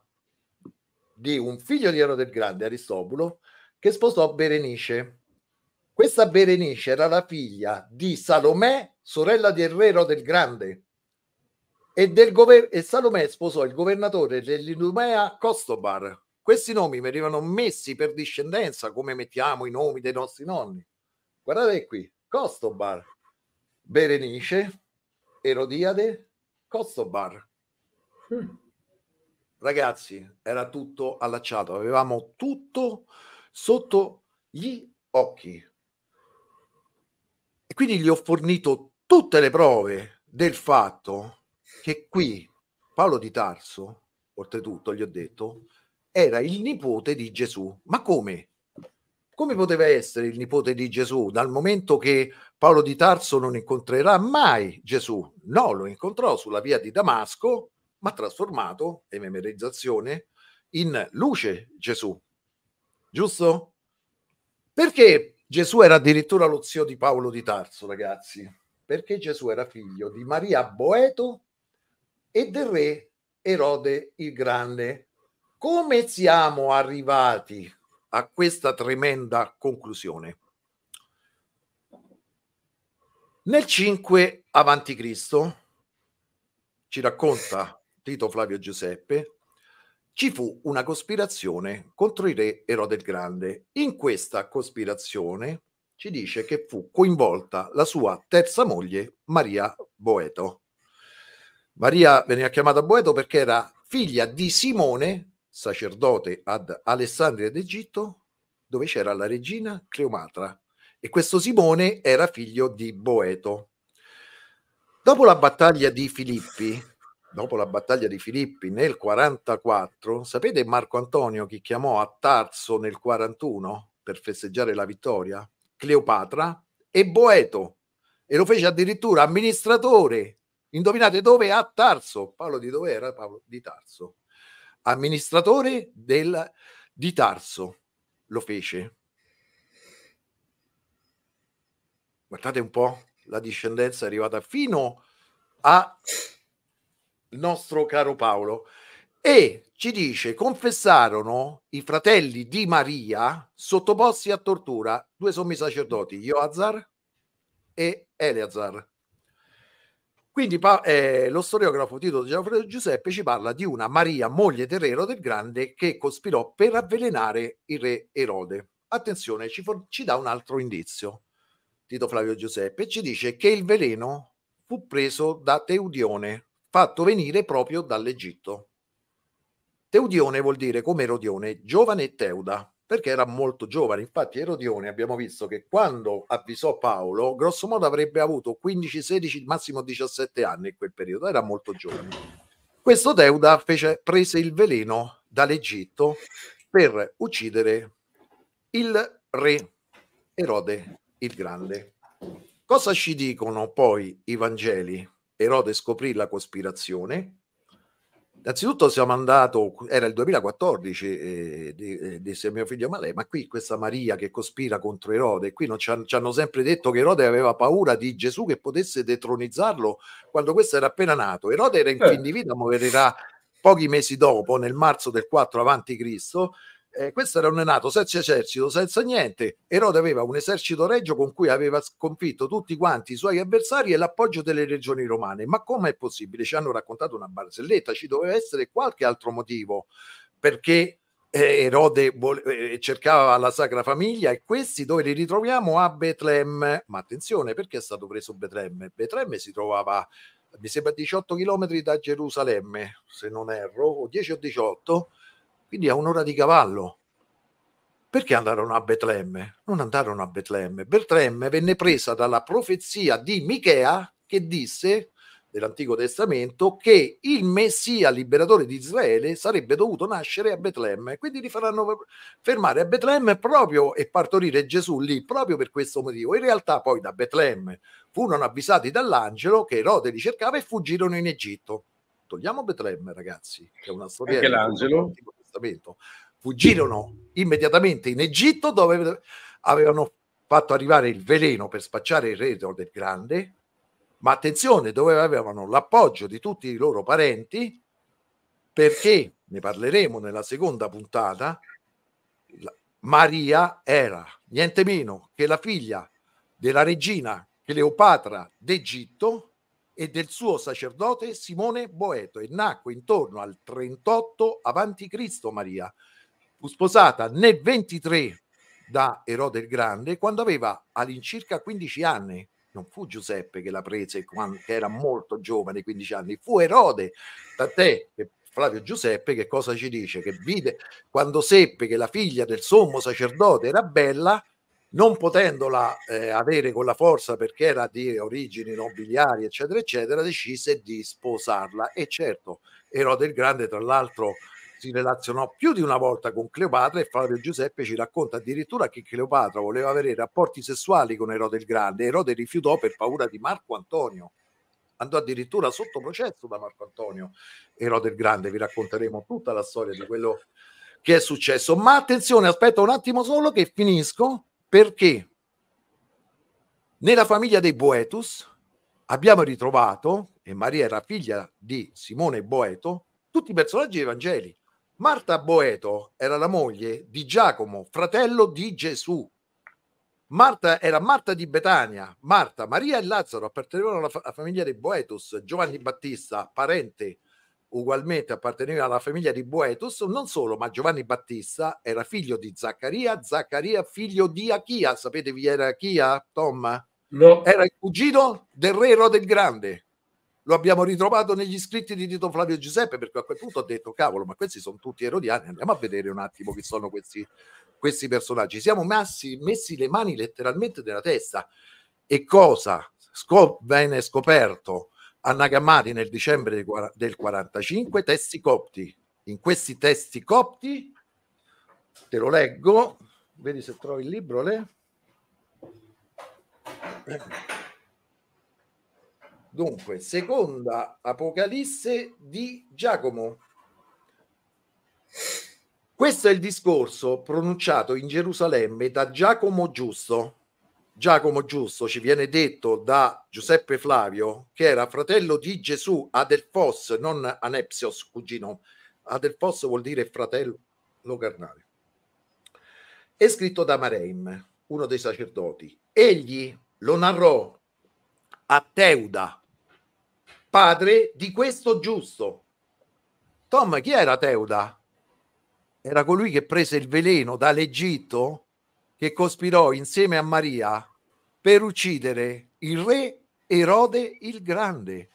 di un figlio di Ero del Grande, Aristobulo, che sposò Berenice. Questa Berenice era la figlia di Salomè, sorella di Errero del Grande, e, del gover- e Salomè sposò il governatore dell'Idumea Costobar. Questi nomi venivano messi per discendenza, come mettiamo i nomi dei nostri nonni. Guardate qui, Costobar, Berenice, Erodiade, Costobar. Mm ragazzi, era tutto allacciato, avevamo tutto sotto gli occhi. E quindi gli ho fornito tutte le prove del fatto che qui Paolo di Tarso, oltretutto, gli ho detto, era il nipote di Gesù. Ma come? Come poteva essere il nipote di Gesù dal momento che Paolo di Tarso non incontrerà mai Gesù? No, lo incontrò sulla via di Damasco ma trasformato, e memorizzazione, in luce Gesù. Giusto? Perché Gesù era addirittura lo zio di Paolo di Tarso, ragazzi? Perché Gesù era figlio di Maria Boeto e del re Erode il Grande. Come siamo arrivati a questa tremenda conclusione? Nel 5 avanti Cristo ci racconta Tito Flavio Giuseppe, ci fu una cospirazione contro il re Erode il Grande. In questa cospirazione ci dice che fu coinvolta la sua terza moglie Maria Boeto. Maria veniva chiamata Boeto perché era figlia di Simone, sacerdote ad Alessandria d'Egitto, dove c'era la regina Cleomatra. E questo Simone era figlio di Boeto. Dopo la battaglia di Filippi, dopo la battaglia di Filippi nel 44, sapete Marco Antonio chi chiamò a Tarso nel 41 per festeggiare la vittoria? Cleopatra e Boeto e lo fece addirittura amministratore. Indovinate dove? A Tarso. Paolo di dove era? Paolo di Tarso. Amministratore del, di Tarso lo fece. Guardate un po' la discendenza è arrivata fino a nostro caro Paolo, e ci dice confessarono i fratelli di Maria sottoposti a tortura due sommi sacerdoti, Ioazar e Eleazar. Quindi eh, lo storiografo Tito Gianfredo Giuseppe ci parla di una Maria, moglie del re Erode il Grande, che cospirò per avvelenare il re Erode. Attenzione, ci, for- ci dà un altro indizio. Tito Flavio Giuseppe ci dice che il veleno fu preso da Teudione, fatto venire proprio dall'Egitto. Teudione vuol dire come Erodione, giovane Teuda, perché era molto giovane. Infatti Erodione abbiamo visto che quando avvisò Paolo, grosso modo avrebbe avuto 15, 16, massimo 17 anni in quel periodo, era molto giovane. Questo Teuda fece, prese il veleno dall'Egitto per uccidere il re Erode il Grande. Cosa ci dicono poi i Vangeli? Erode scoprì la cospirazione. Innanzitutto siamo andati, era il 2014, eh, eh, disse mio figlio, ma ma qui questa Maria che cospira contro Erode, qui non ci, hanno, ci hanno sempre detto che Erode aveva paura di Gesù che potesse detronizzarlo quando questo era appena nato. Erode era in eh. fin di vita, morirà pochi mesi dopo, nel marzo del 4 avanti Cristo, eh, questo era un nato senza esercito, senza niente. Erode aveva un esercito regio con cui aveva sconfitto tutti quanti i suoi avversari e l'appoggio delle regioni romane. Ma come è possibile? Ci hanno raccontato una barzelletta, ci doveva essere qualche altro motivo perché eh, Erode vole- eh, cercava la Sacra Famiglia e questi dove li ritroviamo a Betlemme. Ma attenzione, perché è stato preso Betlemme? Betlemme si trovava mi sembra 18 km da Gerusalemme, se non erro, o 10 o 18 quindi a un'ora di cavallo. Perché andarono a Betlemme? Non andarono a Betlemme. Betlemme venne presa dalla profezia di Michea che disse dell'Antico Testamento che il Messia liberatore di Israele sarebbe dovuto nascere a Betlemme. Quindi li faranno fermare a Betlemme proprio e partorire Gesù lì proprio per questo motivo. In realtà poi da Betlemme furono avvisati dall'angelo che Erode li cercava e fuggirono in Egitto. Togliamo Betlemme, ragazzi, che è una storia. Anche l'angelo. Antico comportamento. Fuggirono immediatamente in Egitto dove avevano fatto arrivare il veleno per spacciare il re del grande, ma attenzione, dove avevano l'appoggio di tutti i loro parenti, perché ne parleremo nella seconda puntata, Maria era niente meno che la figlia della regina Cleopatra d'Egitto e del suo sacerdote Simone Boeto e nacque intorno al 38 avanti Cristo Maria. Fu sposata nel 23 da Erode il Grande quando aveva all'incirca 15 anni. Non fu Giuseppe che la prese quando era molto giovane, 15 anni, fu Erode, tant'è che Flavio Giuseppe che cosa ci dice? Che vide quando seppe che la figlia del sommo sacerdote era bella, non potendola eh, avere con la forza perché era di origini nobiliari, eccetera, eccetera, decise di sposarla. E certo, Erode il Grande, tra l'altro, si relazionò più di una volta con Cleopatra e Fabio Giuseppe ci racconta addirittura che Cleopatra voleva avere rapporti sessuali con Erode il Grande. Erode rifiutò per paura di Marco Antonio. Andò addirittura sotto processo da Marco Antonio Erode il Grande. Vi racconteremo tutta la storia di quello che è successo. Ma attenzione, aspetta un attimo solo che finisco perché nella famiglia dei Boetus abbiamo ritrovato, e Maria era figlia di Simone Boeto, tutti i personaggi dei Vangeli. Marta Boeto era la moglie di Giacomo, fratello di Gesù. Marta era Marta di Betania, Marta, Maria e Lazzaro appartenevano alla, fa- alla famiglia dei Boetus, Giovanni Battista, parente ugualmente apparteneva alla famiglia di Boetus, non solo, ma Giovanni Battista era figlio di Zaccaria, Zaccaria figlio di Achia, sapete chi era Achia, Tom? No. Era il cugino del re Erode il Grande. Lo abbiamo ritrovato negli scritti di Tito Flavio Giuseppe, perché a quel punto ho detto, cavolo, ma questi sono tutti erodiani, andiamo a vedere un attimo chi sono questi, questi personaggi. Siamo messi, messi le mani letteralmente nella testa. E cosa scop- venne scoperto? a Nagamati nel dicembre del 45 testi copti. In questi testi copti, te lo leggo, vedi se trovi il libro, Le. Dunque, seconda Apocalisse di Giacomo. Questo è il discorso pronunciato in Gerusalemme da Giacomo Giusto, Giacomo Giusto ci viene detto da Giuseppe Flavio che era fratello di Gesù Adelfos, non Anepsios, cugino. Adelfos vuol dire fratello carnale. È scritto da Mareim, uno dei sacerdoti. Egli lo narrò a Teuda, padre di questo giusto. Tom, chi era Teuda? Era colui che prese il veleno dall'Egitto che cospirò insieme a Maria per uccidere il re Erode il Grande.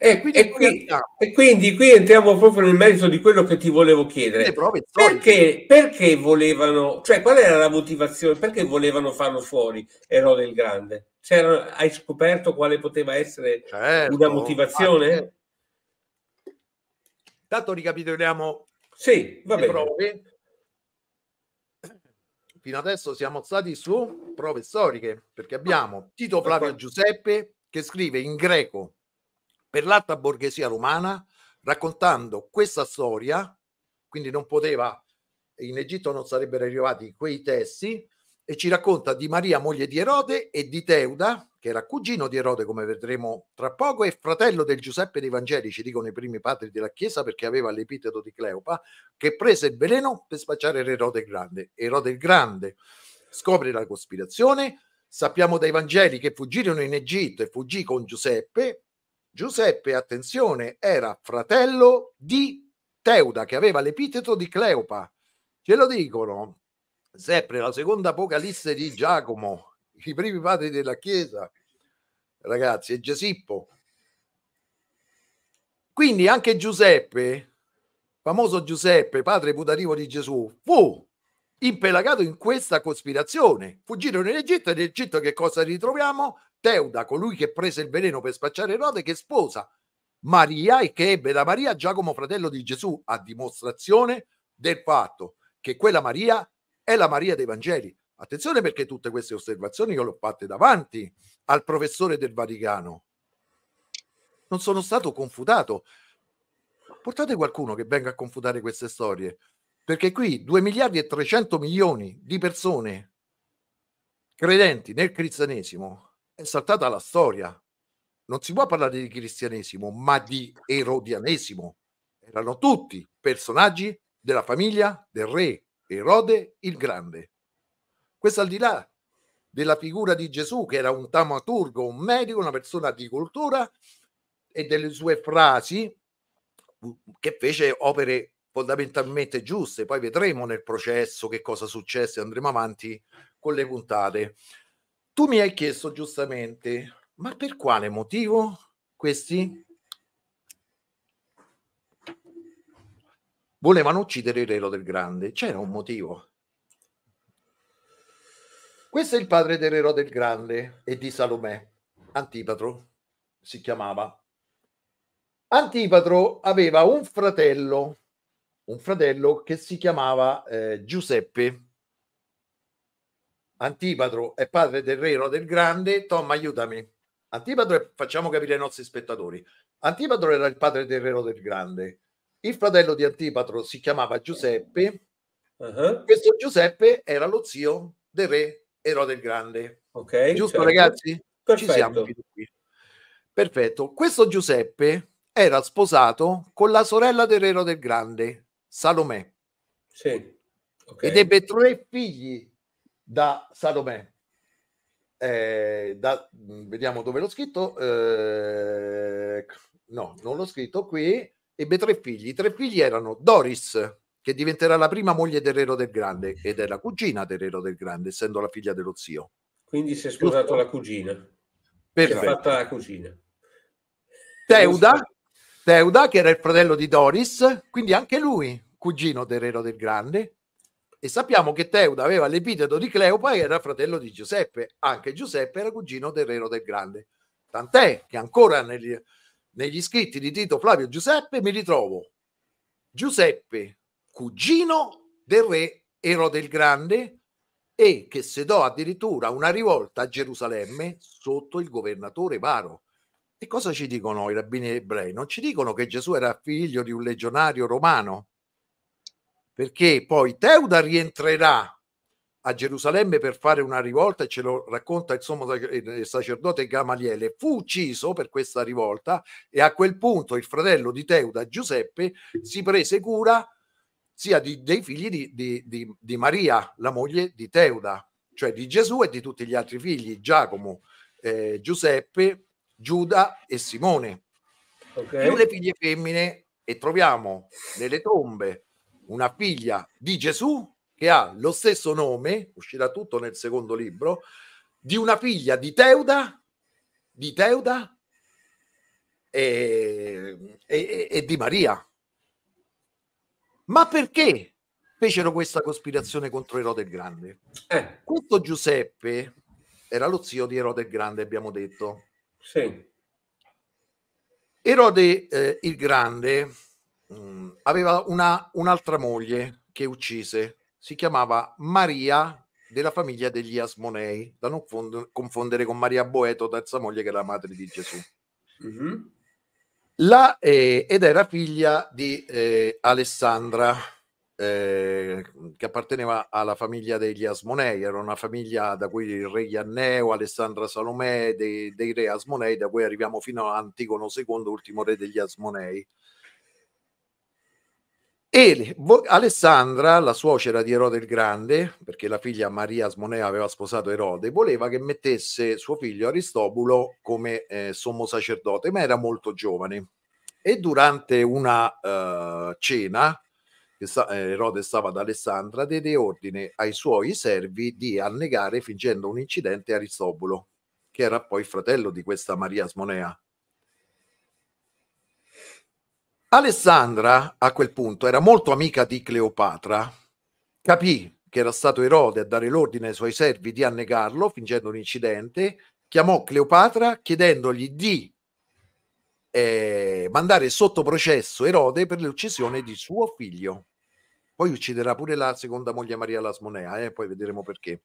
E quindi, e, qui, e quindi, qui, entriamo proprio nel merito di quello che ti volevo chiedere. Perché, perché, volevano, cioè qual era la motivazione, perché volevano farlo fuori Erode il Grande? C'era, hai scoperto quale poteva essere certo, una motivazione? Intanto ricapitoliamo sì, va bene. prove fino adesso siamo stati su prove storiche, perché abbiamo Tito Flavio Giuseppe che scrive in greco per l'alta borghesia romana, raccontando questa storia, quindi non poteva, in Egitto non sarebbero arrivati quei testi, e ci racconta di Maria, moglie di Erode, e di Teuda, che era cugino di Erode, come vedremo tra poco, e fratello del Giuseppe dei Vangeli, ci dicono i primi padri della Chiesa, perché aveva l'epiteto di Cleopa, che prese il veleno per spacciare l'Erode il Grande. Erode il Grande scopre la cospirazione, sappiamo dai Vangeli che fuggirono in Egitto e fuggì con Giuseppe. Giuseppe, attenzione, era fratello di Teuda, che aveva l'epiteto di Cleopa. Ce lo dicono, sempre la seconda Apocalisse di Giacomo, i primi padri della Chiesa, ragazzi, e Gesippo. Quindi anche Giuseppe, famoso Giuseppe, padre putativo di Gesù, fu impelagato in questa cospirazione. Fuggirono in Egitto e in Egitto che cosa ritroviamo? Teuda, colui che prese il veleno per spacciare Erode, che sposa Maria e che ebbe da Maria Giacomo, fratello di Gesù, a dimostrazione del fatto che quella Maria è la Maria dei Vangeli. Attenzione perché tutte queste osservazioni io le ho fatte davanti al professore del Vaticano. Non sono stato confutato. Portate qualcuno che venga a confutare queste storie, perché qui 2 miliardi e 300 milioni di persone credenti nel cristianesimo è saltata la storia. Non si può parlare di cristianesimo, ma di erodianesimo. Erano tutti personaggi della famiglia del re, Erode il Grande. Questo al di là della figura di Gesù, che era un tamaturgo, un medico, una persona di cultura, e delle sue frasi, che fece opere fondamentalmente giuste. Poi vedremo nel processo che cosa successe, andremo avanti con le puntate. Tu mi hai chiesto giustamente, ma per quale motivo questi volevano uccidere il Rero del Grande. C'era un motivo. Questo è il padre dell'Ero del Grande e di Salomè. Antipatro si chiamava. Antipatro aveva un fratello, un fratello che si chiamava eh, Giuseppe. Antipatro è padre del Rero del Grande. Tom, aiutami. Antipatro, è, facciamo capire ai nostri spettatori. Antipatro era il padre del Rero del Grande il fratello di Antipatro si chiamava Giuseppe. Uh-huh. Questo Giuseppe era lo zio del re Erode il Grande. Ok. Giusto, certo. ragazzi? Perfetto. Ci siamo qui. Perfetto. Questo Giuseppe era sposato con la sorella del re Erode il Grande, Salomè. Sì. Okay. Ed ebbe tre figli da Salomè. Eh, da, vediamo dove l'ho scritto. Eh, no, non l'ho scritto qui ebbe tre figli. I tre figli erano Doris, che diventerà la prima moglie d'Errero del Grande mm. ed è la cugina d'Errero del Grande, essendo la figlia dello zio. Quindi si è sposato la cugina. Perfetto. Si è fatta la cugina. Teuda, Teuda, che era il fratello di Doris, quindi anche lui cugino d'Errero del Grande. E sappiamo che Teuda aveva l'epiteto di Cleopa e era fratello di Giuseppe. Anche Giuseppe era cugino d'Errero del Grande. Tant'è che ancora nel, negli scritti di Tito Flavio Giuseppe mi ritrovo Giuseppe, cugino del re Erode il Grande, e che sedò addirittura una rivolta a Gerusalemme sotto il governatore Varo. E cosa ci dicono i rabbini ebrei? Non ci dicono che Gesù era figlio di un legionario romano? Perché poi Teuda rientrerà a Gerusalemme per fare una rivolta e ce lo racconta il, sommo, sacerdote Gamaliele. Fu ucciso per questa rivolta e a quel punto il fratello di Teuda, Giuseppe, si prese cura sia di, dei figli di, di, di, di Maria, la moglie di Teuda, cioè di Gesù e di tutti gli altri figli, Giacomo, eh, Giuseppe, Giuda e Simone. Okay. Più le figlie femmine e troviamo nelle tombe una figlia di Gesù che ha lo stesso nome, uscirà tutto nel secondo libro, di una figlia di Teuda, di Teuda e, e, e di Maria. Ma perché fecero questa cospirazione contro Erode il Grande? Eh. Questo Giuseppe era lo zio di Erode il Grande, abbiamo detto. Sì. Erode eh, il Grande mh, mm, aveva una, un'altra moglie che uccise si chiamava Maria della famiglia degli Asmonei, da non confondere con Maria Boeto, terza moglie che era madre di Gesù. Mm-hmm. La, eh, ed era figlia di eh, Alessandra, eh, che apparteneva alla famiglia degli Asmonei, era una famiglia da cui il re Ianneo, Alessandra Salomè, dei, dei re Asmonei, da cui arriviamo fino a Antigono II, ultimo re degli Asmonei. E Alessandra, la suocera di Erode il Grande, perché la figlia Maria Asmonea aveva sposato Erode, voleva che mettesse suo figlio Aristobulo come eh, sommo sacerdote, ma era molto giovane. E durante una eh, cena, che sta, eh, Erode stava ad Alessandra, diede ordine ai suoi servi di annegare, fingendo un incidente, Aristobulo, che era poi fratello di questa Maria Asmonea. Alessandra, a quel punto, era molto amica di Cleopatra, capì che era stato Erode a dare l'ordine ai suoi servi di annegarlo, fingendo un incidente, chiamò Cleopatra chiedendogli di eh, mandare sotto processo Erode per l'uccisione di suo figlio. Poi ucciderà pure la seconda moglie Maria Lasmonea, e eh? poi vedremo perché.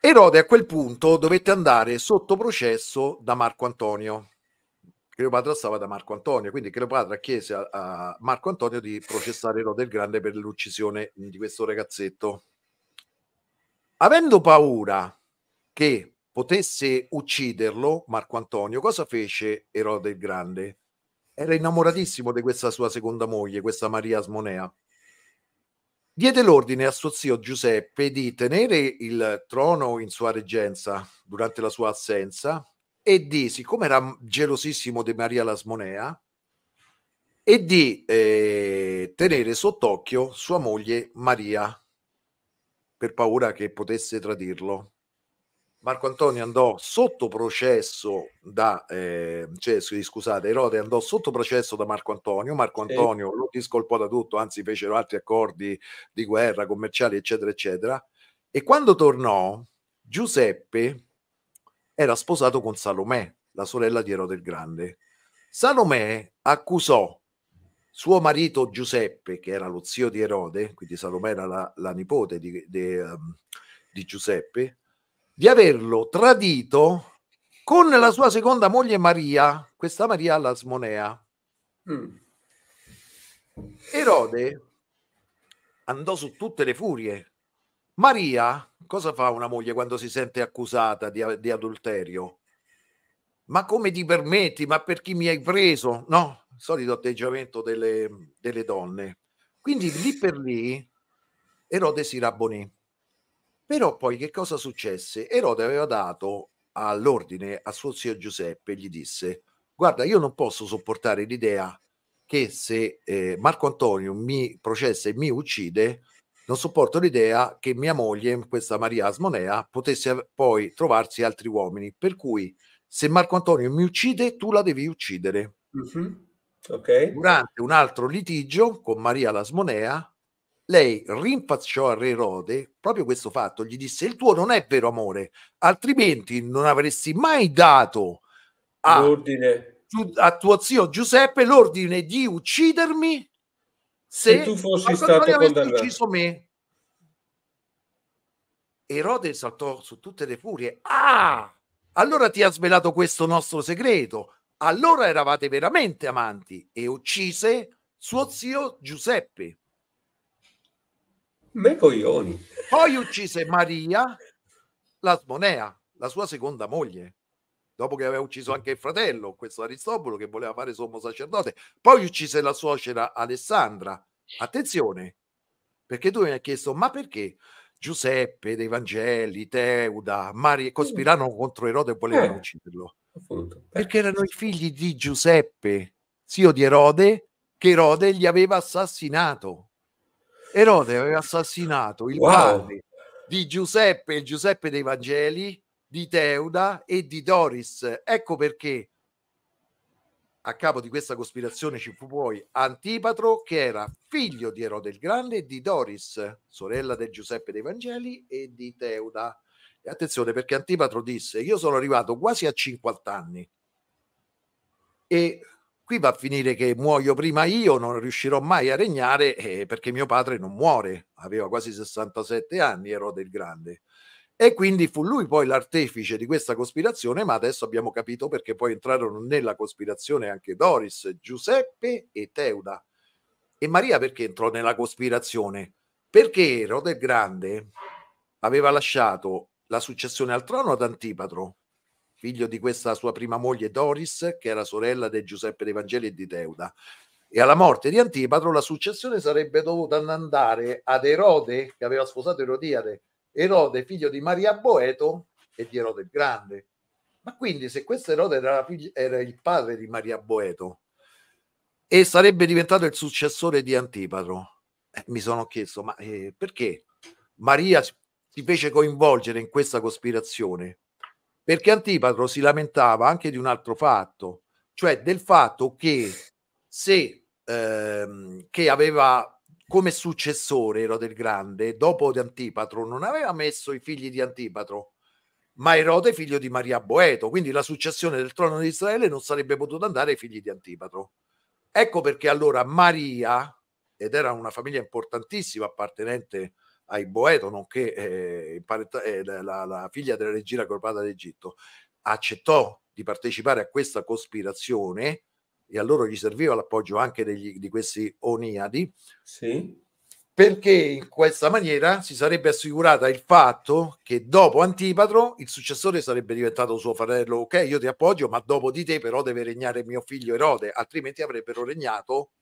Erode a quel punto dovette andare sotto processo da Marco Antonio Cleopatra stava da Marco Antonio, quindi Cleopatra chiese a, a Marco Antonio di processare Erode il Grande per l'uccisione di questo ragazzetto. Avendo paura che potesse ucciderlo, Marco Antonio, cosa fece Erode il Grande? Era innamoratissimo di questa sua seconda moglie, questa Maria Asmonea. Diede l'ordine a suo zio Giuseppe di tenere il trono in sua reggenza durante la sua assenza e di, siccome era gelosissimo di Maria Lasmonea, e di eh, tenere sott'occhio sua moglie Maria per paura che potesse tradirlo. Marco Antonio andò sotto processo da, eh, cioè, scusate, Erode andò sotto processo da Marco Antonio, Marco Antonio eh. lo discolpò da tutto, anzi fecero altri accordi di guerra commerciali, eccetera, eccetera. E quando tornò, Giuseppe era sposato con Salomè, la sorella di Erode il Grande. Salomè accusò suo marito Giuseppe, che era lo zio di Erode, quindi Salomè era la, la nipote di, di, um, di Giuseppe, di averlo tradito con la sua seconda moglie Maria, questa Maria l'Asmonea. Mm. Erode andò su tutte le furie Maria, cosa fa una moglie quando si sente accusata di, di adulterio? Ma come ti permetti? Ma per chi mi hai preso? No, solito atteggiamento delle, delle donne. Quindi lì per lì Erode si rabbonì. Però poi che cosa successe? Erode aveva dato all'ordine a suo zio Giuseppe, gli disse, guarda, io non posso sopportare l'idea che se eh, Marco Antonio mi processa e mi uccide, non sopporto l'idea che mia moglie, questa Maria Asmonea, potesse poi trovarsi altri uomini. Per cui, se Marco Antonio mi uccide, tu la devi uccidere. Mm-hmm. Okay. Durante un altro litigio con Maria Lasmonea, lei rinfacciò a Re Rode proprio questo fatto. Gli disse: Il tuo non è vero amore, altrimenti non avresti mai dato a, a tuo zio Giuseppe l'ordine di uccidermi se, se tu fossi stato condannato me Erode saltò su tutte le furie ah allora ti ha svelato questo nostro segreto allora eravate veramente amanti e uccise suo zio Giuseppe me coglioni poi uccise Maria Lasmonea la sua seconda moglie dopo che aveva ucciso anche il fratello, questo Aristobulo che voleva fare sommo sacerdote, poi uccise la suocera Alessandra. Attenzione, perché tu mi hai chiesto, ma perché? Giuseppe dei Vangeli, Teuda, Maria cospirarono contro Erode e volevano eh, ucciderlo. Eh. Perché erano i figli di Giuseppe, zio di Erode, che Erode gli aveva assassinato. Erode aveva assassinato il wow. padre di Giuseppe, il Giuseppe dei Vangeli, di Teuda e di Doris. Ecco perché a capo di questa cospirazione ci fu poi Antipatro che era figlio di Erode il Grande e di Doris, sorella del Giuseppe dei Vangeli e di Teuda. E attenzione perché Antipatro disse io sono arrivato quasi a 50 anni e qui va a finire che muoio prima io, non riuscirò mai a regnare eh, perché mio padre non muore, aveva quasi 67 anni Erode il Grande e quindi fu lui poi l'artefice di questa cospirazione, ma adesso abbiamo capito perché poi entrarono nella cospirazione anche Doris, Giuseppe e Teuda. E Maria perché entrò nella cospirazione? Perché Erode il Grande aveva lasciato la successione al trono ad Antipatro, figlio di questa sua prima moglie Doris, che era sorella di Giuseppe dei Vangeli e di Teuda. E alla morte di Antipatro la successione sarebbe dovuta andare ad Erode, che aveva sposato Erodiade, Erode figlio di Maria Boeto e di Erode il Grande. Ma quindi se questo Erode era, fig- era il padre di Maria Boeto e sarebbe diventato il successore di Antipatro, eh, mi sono chiesto, ma eh, perché Maria si fece coinvolgere in questa cospirazione? Perché Antipatro si lamentava anche di un altro fatto, cioè del fatto che se ehm, che aveva come successore Erode il Grande, dopo di Antipatro, non aveva messo i figli di Antipatro, ma Erode figlio di Maria Boeto, quindi la successione del trono di Israele non sarebbe potuta andare ai figli di Antipatro. Ecco perché allora Maria, ed era una famiglia importantissima appartenente ai Boeto, nonché eh, eh la, la, figlia della regina coronata d'Egitto, accettò di partecipare a questa cospirazione e a loro gli serviva l'appoggio anche degli, di questi oniadi, sì. perché in questa maniera si sarebbe assicurata il fatto che dopo Antipatro il successore sarebbe diventato suo fratello, ok io ti appoggio, ma dopo di te però deve regnare mio figlio Erode, altrimenti avrebbero regnato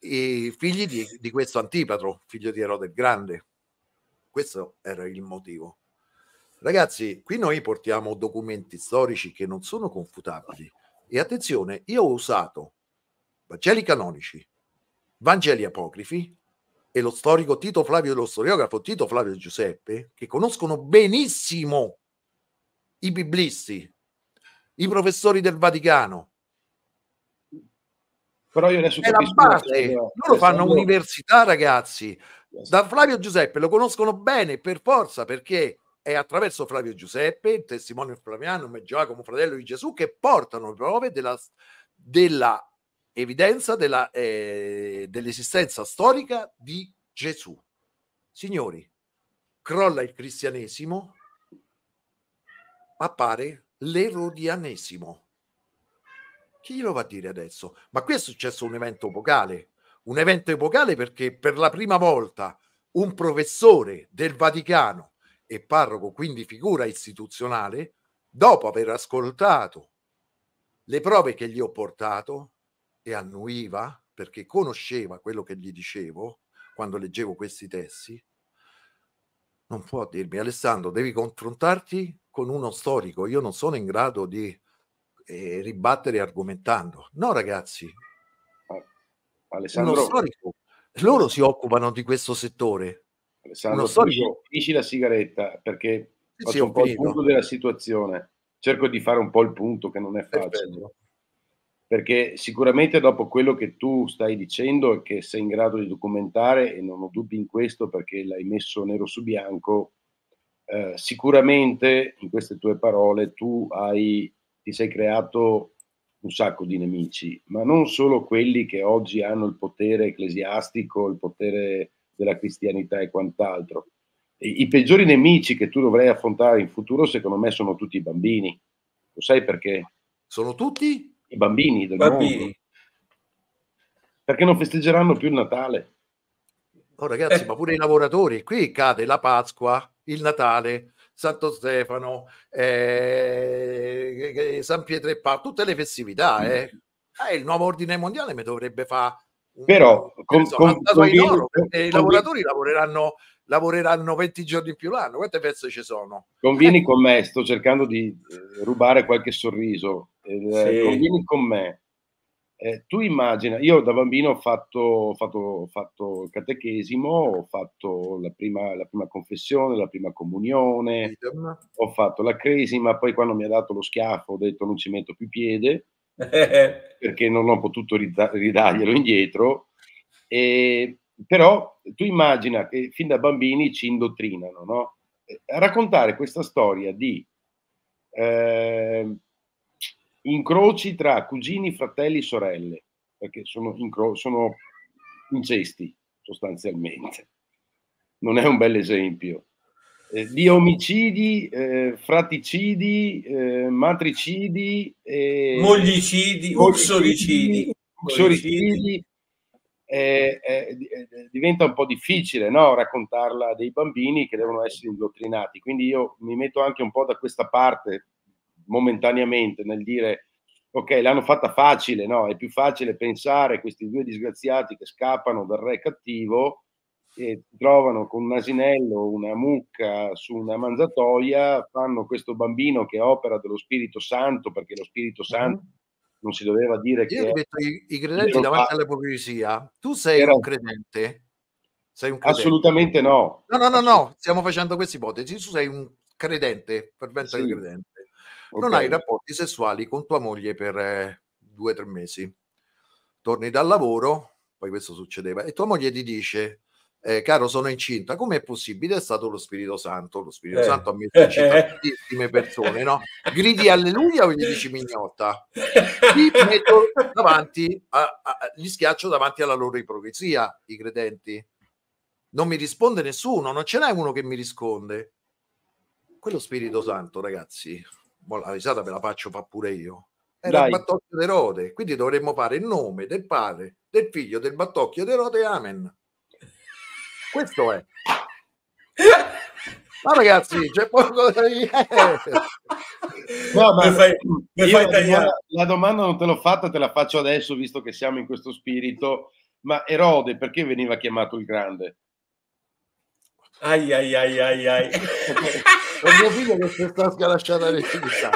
i figli di, di questo Antipatro, figlio di Erode il Grande. Questo era il motivo. Ragazzi, qui noi portiamo documenti storici che non sono confutabili e attenzione, io ho usato Vangeli canonici, Vangeli apocrifi e lo storico Tito Flavio, lo storiografo Tito Flavio Giuseppe, che conoscono benissimo i biblisti, i professori del Vaticano. Però io adesso è la base, loro fanno io... università, ragazzi. Da Flavio Giuseppe lo conoscono bene per forza perché è attraverso Flavio Giuseppe, il testimone flaviano e Giacomo, fratello di Gesù, che portano prove della, della evidenza della, eh, dell'esistenza storica di Gesù. Signori, crolla il cristianesimo, appare l'erodianesimo. Chi glielo va a dire adesso? Ma qui è successo un evento epocale, un evento epocale perché per la prima volta un professore del Vaticano e parroco, quindi figura istituzionale, dopo aver ascoltato le prove che gli ho portato e annuiva perché conosceva quello che gli dicevo quando leggevo questi testi, non può dirmi Alessandro, devi confrontarti con uno storico, io non sono in grado di eh, ribattere argomentando. No ragazzi, ah, Alessandro... Uno storico, loro si occupano di questo settore, Alessandro, non finisci la sigaretta perché sì, faccio sì, un po' il punto della situazione. Cerco di fare un po' il punto che non è facile. No? Perché sicuramente dopo quello che tu stai dicendo e che sei in grado di documentare, e non ho dubbi in questo perché l'hai messo nero su bianco, eh, sicuramente in queste tue parole tu hai, ti sei creato un sacco di nemici, ma non solo quelli che oggi hanno il potere ecclesiastico, il potere della cristianità e quant'altro. I, I peggiori nemici che tu dovrai affrontare in futuro, secondo me, sono tutti i bambini. Lo sai perché? Sono tutti? I bambini del bambini. mondo. Perché non festeggeranno più il Natale. Oh, ragazzi, eh. ma pure i lavoratori. Qui cade la Pasqua, il Natale, Santo Stefano, eh, San Pietro e Paolo, tutte le festività. Eh. Mm. eh il nuovo ordine mondiale mi dovrebbe fare però con, con, con, in oro, con, i lavoratori lavoreranno, lavoreranno 20 giorni più l'anno quante pezze ci sono? convieni eh. con me sto cercando di eh, rubare qualche sorriso eh, sì. convieni con me eh, tu immagina, io da bambino ho fatto, ho fatto, ho fatto il catechesimo, ho fatto la prima, la prima, confessione, la prima comunione, ho fatto la cresima, poi quando mi ha dato lo schiaffo ho detto non ci metto più piede [LAUGHS] perché non ho potuto ridarglielo indietro. E, però tu immagina che fin da bambini ci indottrinano no? a raccontare questa storia di eh, incroci tra cugini, fratelli, e sorelle, perché sono, incro- sono incesti sostanzialmente. Non è un bel esempio eh, di omicidi, eh, fraticidi, eh, matricidi, moglicidi, uxoricidi. uxoricidi. Eh, eh, eh, diventa un po' difficile no? raccontarla dei bambini che devono essere indottrinati. Quindi io mi metto anche un po' da questa parte momentaneamente nel dire ok, l'hanno fatta facile, no? È più facile pensare a questi due disgraziati che scappano dal re cattivo eh, trovano con un asinello, una mucca su una mangiatoia, fanno questo bambino che opera dello Spirito Santo, perché lo Spirito mhm. Santo mm-hmm. non si doveva dire Io che... Io detto, i, credenti davanti fa... all'ipocrisia, tu sei Però... un credente? Sei un credente? Assolutamente no. No, no, no, no. stiamo facendo questa ipotesi, tu sei un credente, per perfetto sì. credente. Okay. Non hai rapporti sessuali con tua moglie per eh, due o tre mesi. Torni dal lavoro, poi questo succedeva, e tua moglie ti dice eh, caro sono incinta, come è possibile? È stato lo Spirito Santo, lo Spirito eh. Santo ha messo in città [LAUGHS] tantissime persone, no? Gridi alleluia o gli dici mignotta? Li [LAUGHS] metto davanti, a, a, li schiaccio davanti alla loro ipocrisia, i credenti. Non mi risponde nessuno, non ce n'è uno che mi risponde. Quello Spirito Santo, ragazzi, la risata ve la faccio fa pure io. Era il battocchio d'Erode, quindi dovremmo fare il nome del padre, del figlio, del battocchio d'Erode, amen questo è. Ma ragazzi, c'è poco da dire. No, ma fai, la, la domanda non te l'ho fatta, te la faccio adesso, visto che siamo in questo spirito. Ma Erode, perché veniva chiamato il grande? Ai ai ai ai ai. [LAUGHS] È mio figlio che si è sgalasciando le città.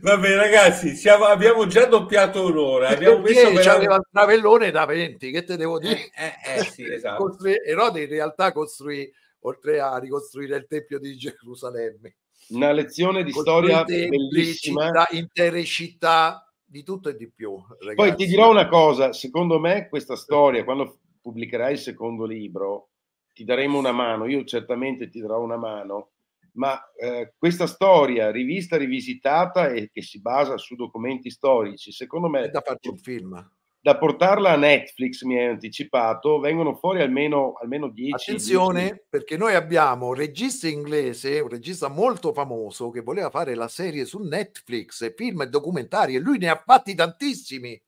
Vabbè ragazzi, siamo, abbiamo già doppiato un'ora. Eh, abbiamo messo veramente... c'aveva il travellone da 20, che te devo dire? Eh, eh, eh sì, [LAUGHS] esatto. Costrui... Erode in realtà costruì, oltre a ricostruire il Tempio di Gerusalemme. Una lezione di costruì storia bellissima. Città, intere città, di tutto e di più. Ragazzi. Poi ti dirò una cosa, secondo me questa storia, quando pubblicherai il secondo libro, ti daremo una mano, io certamente ti darò una mano ma eh, questa storia rivista, rivisitata e che si basa su documenti storici, secondo me... È da farci un film. Da portarla a Netflix, mi hai anticipato, vengono fuori almeno, almeno 10. Attenzione, 10. perché noi abbiamo un regista inglese, un regista molto famoso, che voleva fare la serie su Netflix, film e documentari, e lui ne ha fatti tantissimi.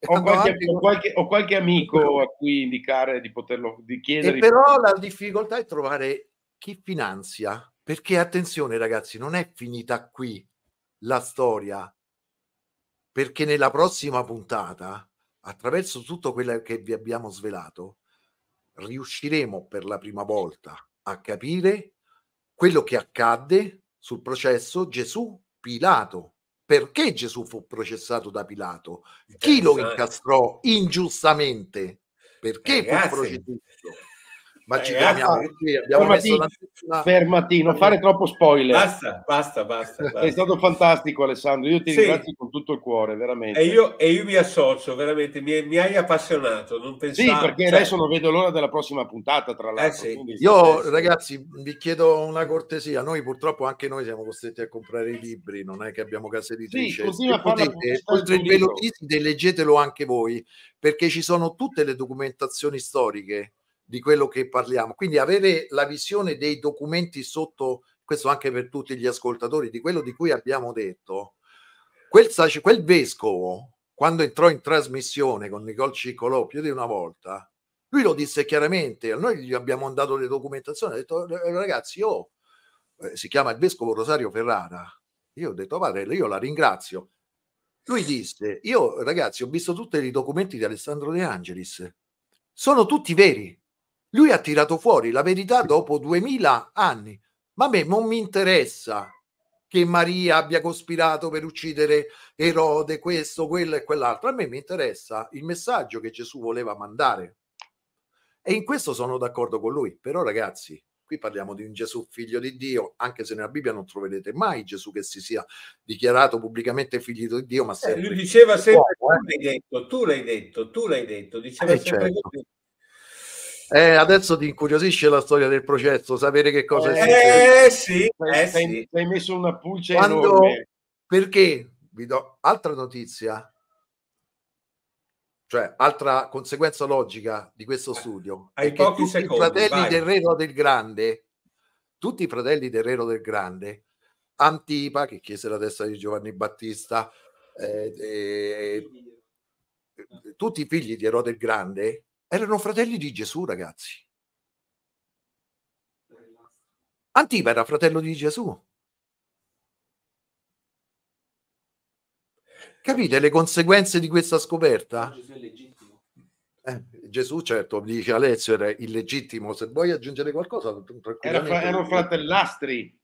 Ho qualche, ho, qualche, ho qualche, amico [LAUGHS] a cui indicare di poterlo di chiedere. E però la difficoltà è trovare chi finanzia perché attenzione ragazzi, non è finita qui la storia, perché nella prossima puntata, attraverso tutto quello che vi abbiamo svelato, riusciremo per la prima volta a capire quello che accadde sul processo Gesù Pilato. Perché Gesù fu processato da Pilato? Chi lo eh, incastrò ingiustamente? Perché Ragazzi, eh, fu processato? ma eh, ci fermiamo eh, Abbiamo fermati, messo la... fermati, non fare eh. troppo spoiler. Basta, basta, basta, [LAUGHS] basta. È stato fantastico, Alessandro. Io ti sì. ringrazio con tutto il cuore, veramente. E io, e io mi associo, veramente. Mi, mi hai appassionato. Non pensavo... Sì, perché cioè... adesso non vedo l'ora della prossima puntata, tra l'altro. Eh sì. Quindi... Io, ragazzi, vi chiedo una cortesia. Noi, purtroppo, anche noi siamo costretti a comprare i libri, non è che abbiamo case editrice. Sì, potete, oltre il Velocity, leggetelo anche voi, perché ci sono tutte le documentazioni storiche di quello che parliamo. Quindi avere la visione dei documenti sotto, questo anche per tutti gli ascoltatori, di quello di cui abbiamo detto, quel, quel vescovo, quando entrò in trasmissione con Nicole Ciccolò più di una volta, lui lo disse chiaramente, a noi gli abbiamo mandato le documentazioni, ha detto eh, ragazzi, io, eh, si chiama il vescovo Rosario Ferrara, io ho detto padre, io la ringrazio. Lui disse, io ragazzi ho visto tutti i documenti di Alessandro De Angelis, sono tutti veri, lui ha tirato fuori la verità dopo duemila anni. Ma a me non mi interessa che Maria abbia cospirato per uccidere Erode, questo, quello e quell'altro. A me mi interessa il messaggio che Gesù voleva mandare. E in questo sono d'accordo con lui. Però ragazzi, qui parliamo di un Gesù figlio di Dio, anche se nella Bibbia non troverete mai Gesù che si sia dichiarato pubblicamente figlio di Dio, ma sempre... Eh, lui diceva sempre, tu eh. l'hai detto, tu l'hai detto, tu l'hai detto, diceva eh, sempre certo. così. Eh, adesso ti incuriosisce la storia del processo, sapere che cosa è eh, successo. Sì, eh, sei, sì. sei messo una pulce Quando, enorme. Perché, vi do altra notizia, cioè altra conseguenza logica di questo ah, studio. Ai pochi tutti secondi, i fratelli vai. del Reno del Grande, tutti i fratelli del Reno del Grande, Antipa, che chiese la testa di Giovanni Battista, eh, eh, tutti i figli di Erode il Grande, erano fratelli di Gesù, ragazzi. Antipa era fratello di Gesù. Capite le conseguenze di questa scoperta? Gesù è legittimo. Eh, Gesù, certo, dice Alessio, era illegittimo. Se vuoi aggiungere qualcosa, era fra, erano fratellastri.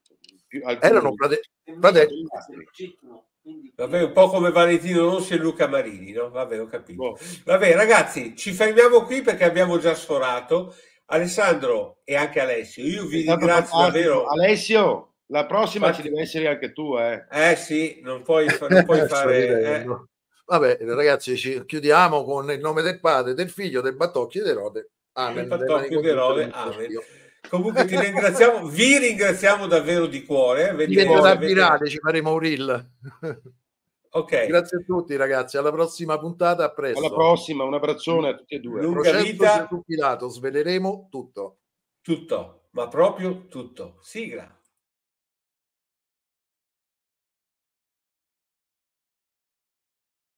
Erano frate- fratelli. Legittimo. Vabbè, un po' come Valentino Rossi e Luca Marini, no? Vabbè, ho capito. No. Boh. Vabbè, ragazzi, ci fermiamo qui perché abbiamo già sforato. Alessandro e anche Alessio, io vi ringrazio davvero. Alessio, la prossima Infatti... ci deve essere anche tu, eh. Eh sì, non puoi, non puoi [LAUGHS] fare... Eh. Vabbè, ragazzi, ci chiudiamo con il nome del padre, del figlio, del battocchio e dell'erode. Amen. Il battocchio dell'erode, amen. Comunque ti ringraziamo, vi ringraziamo davvero di cuore. Vedi Diventa cuore, pirate, ci faremo un reel. [LAUGHS] Okay. Grazie a tutti ragazzi, alla prossima puntata, a presto. Alla prossima, un abbraccione a tutti e due. Lunga vita. sveleremo tutto. Tutto, ma proprio tutto. Sigla.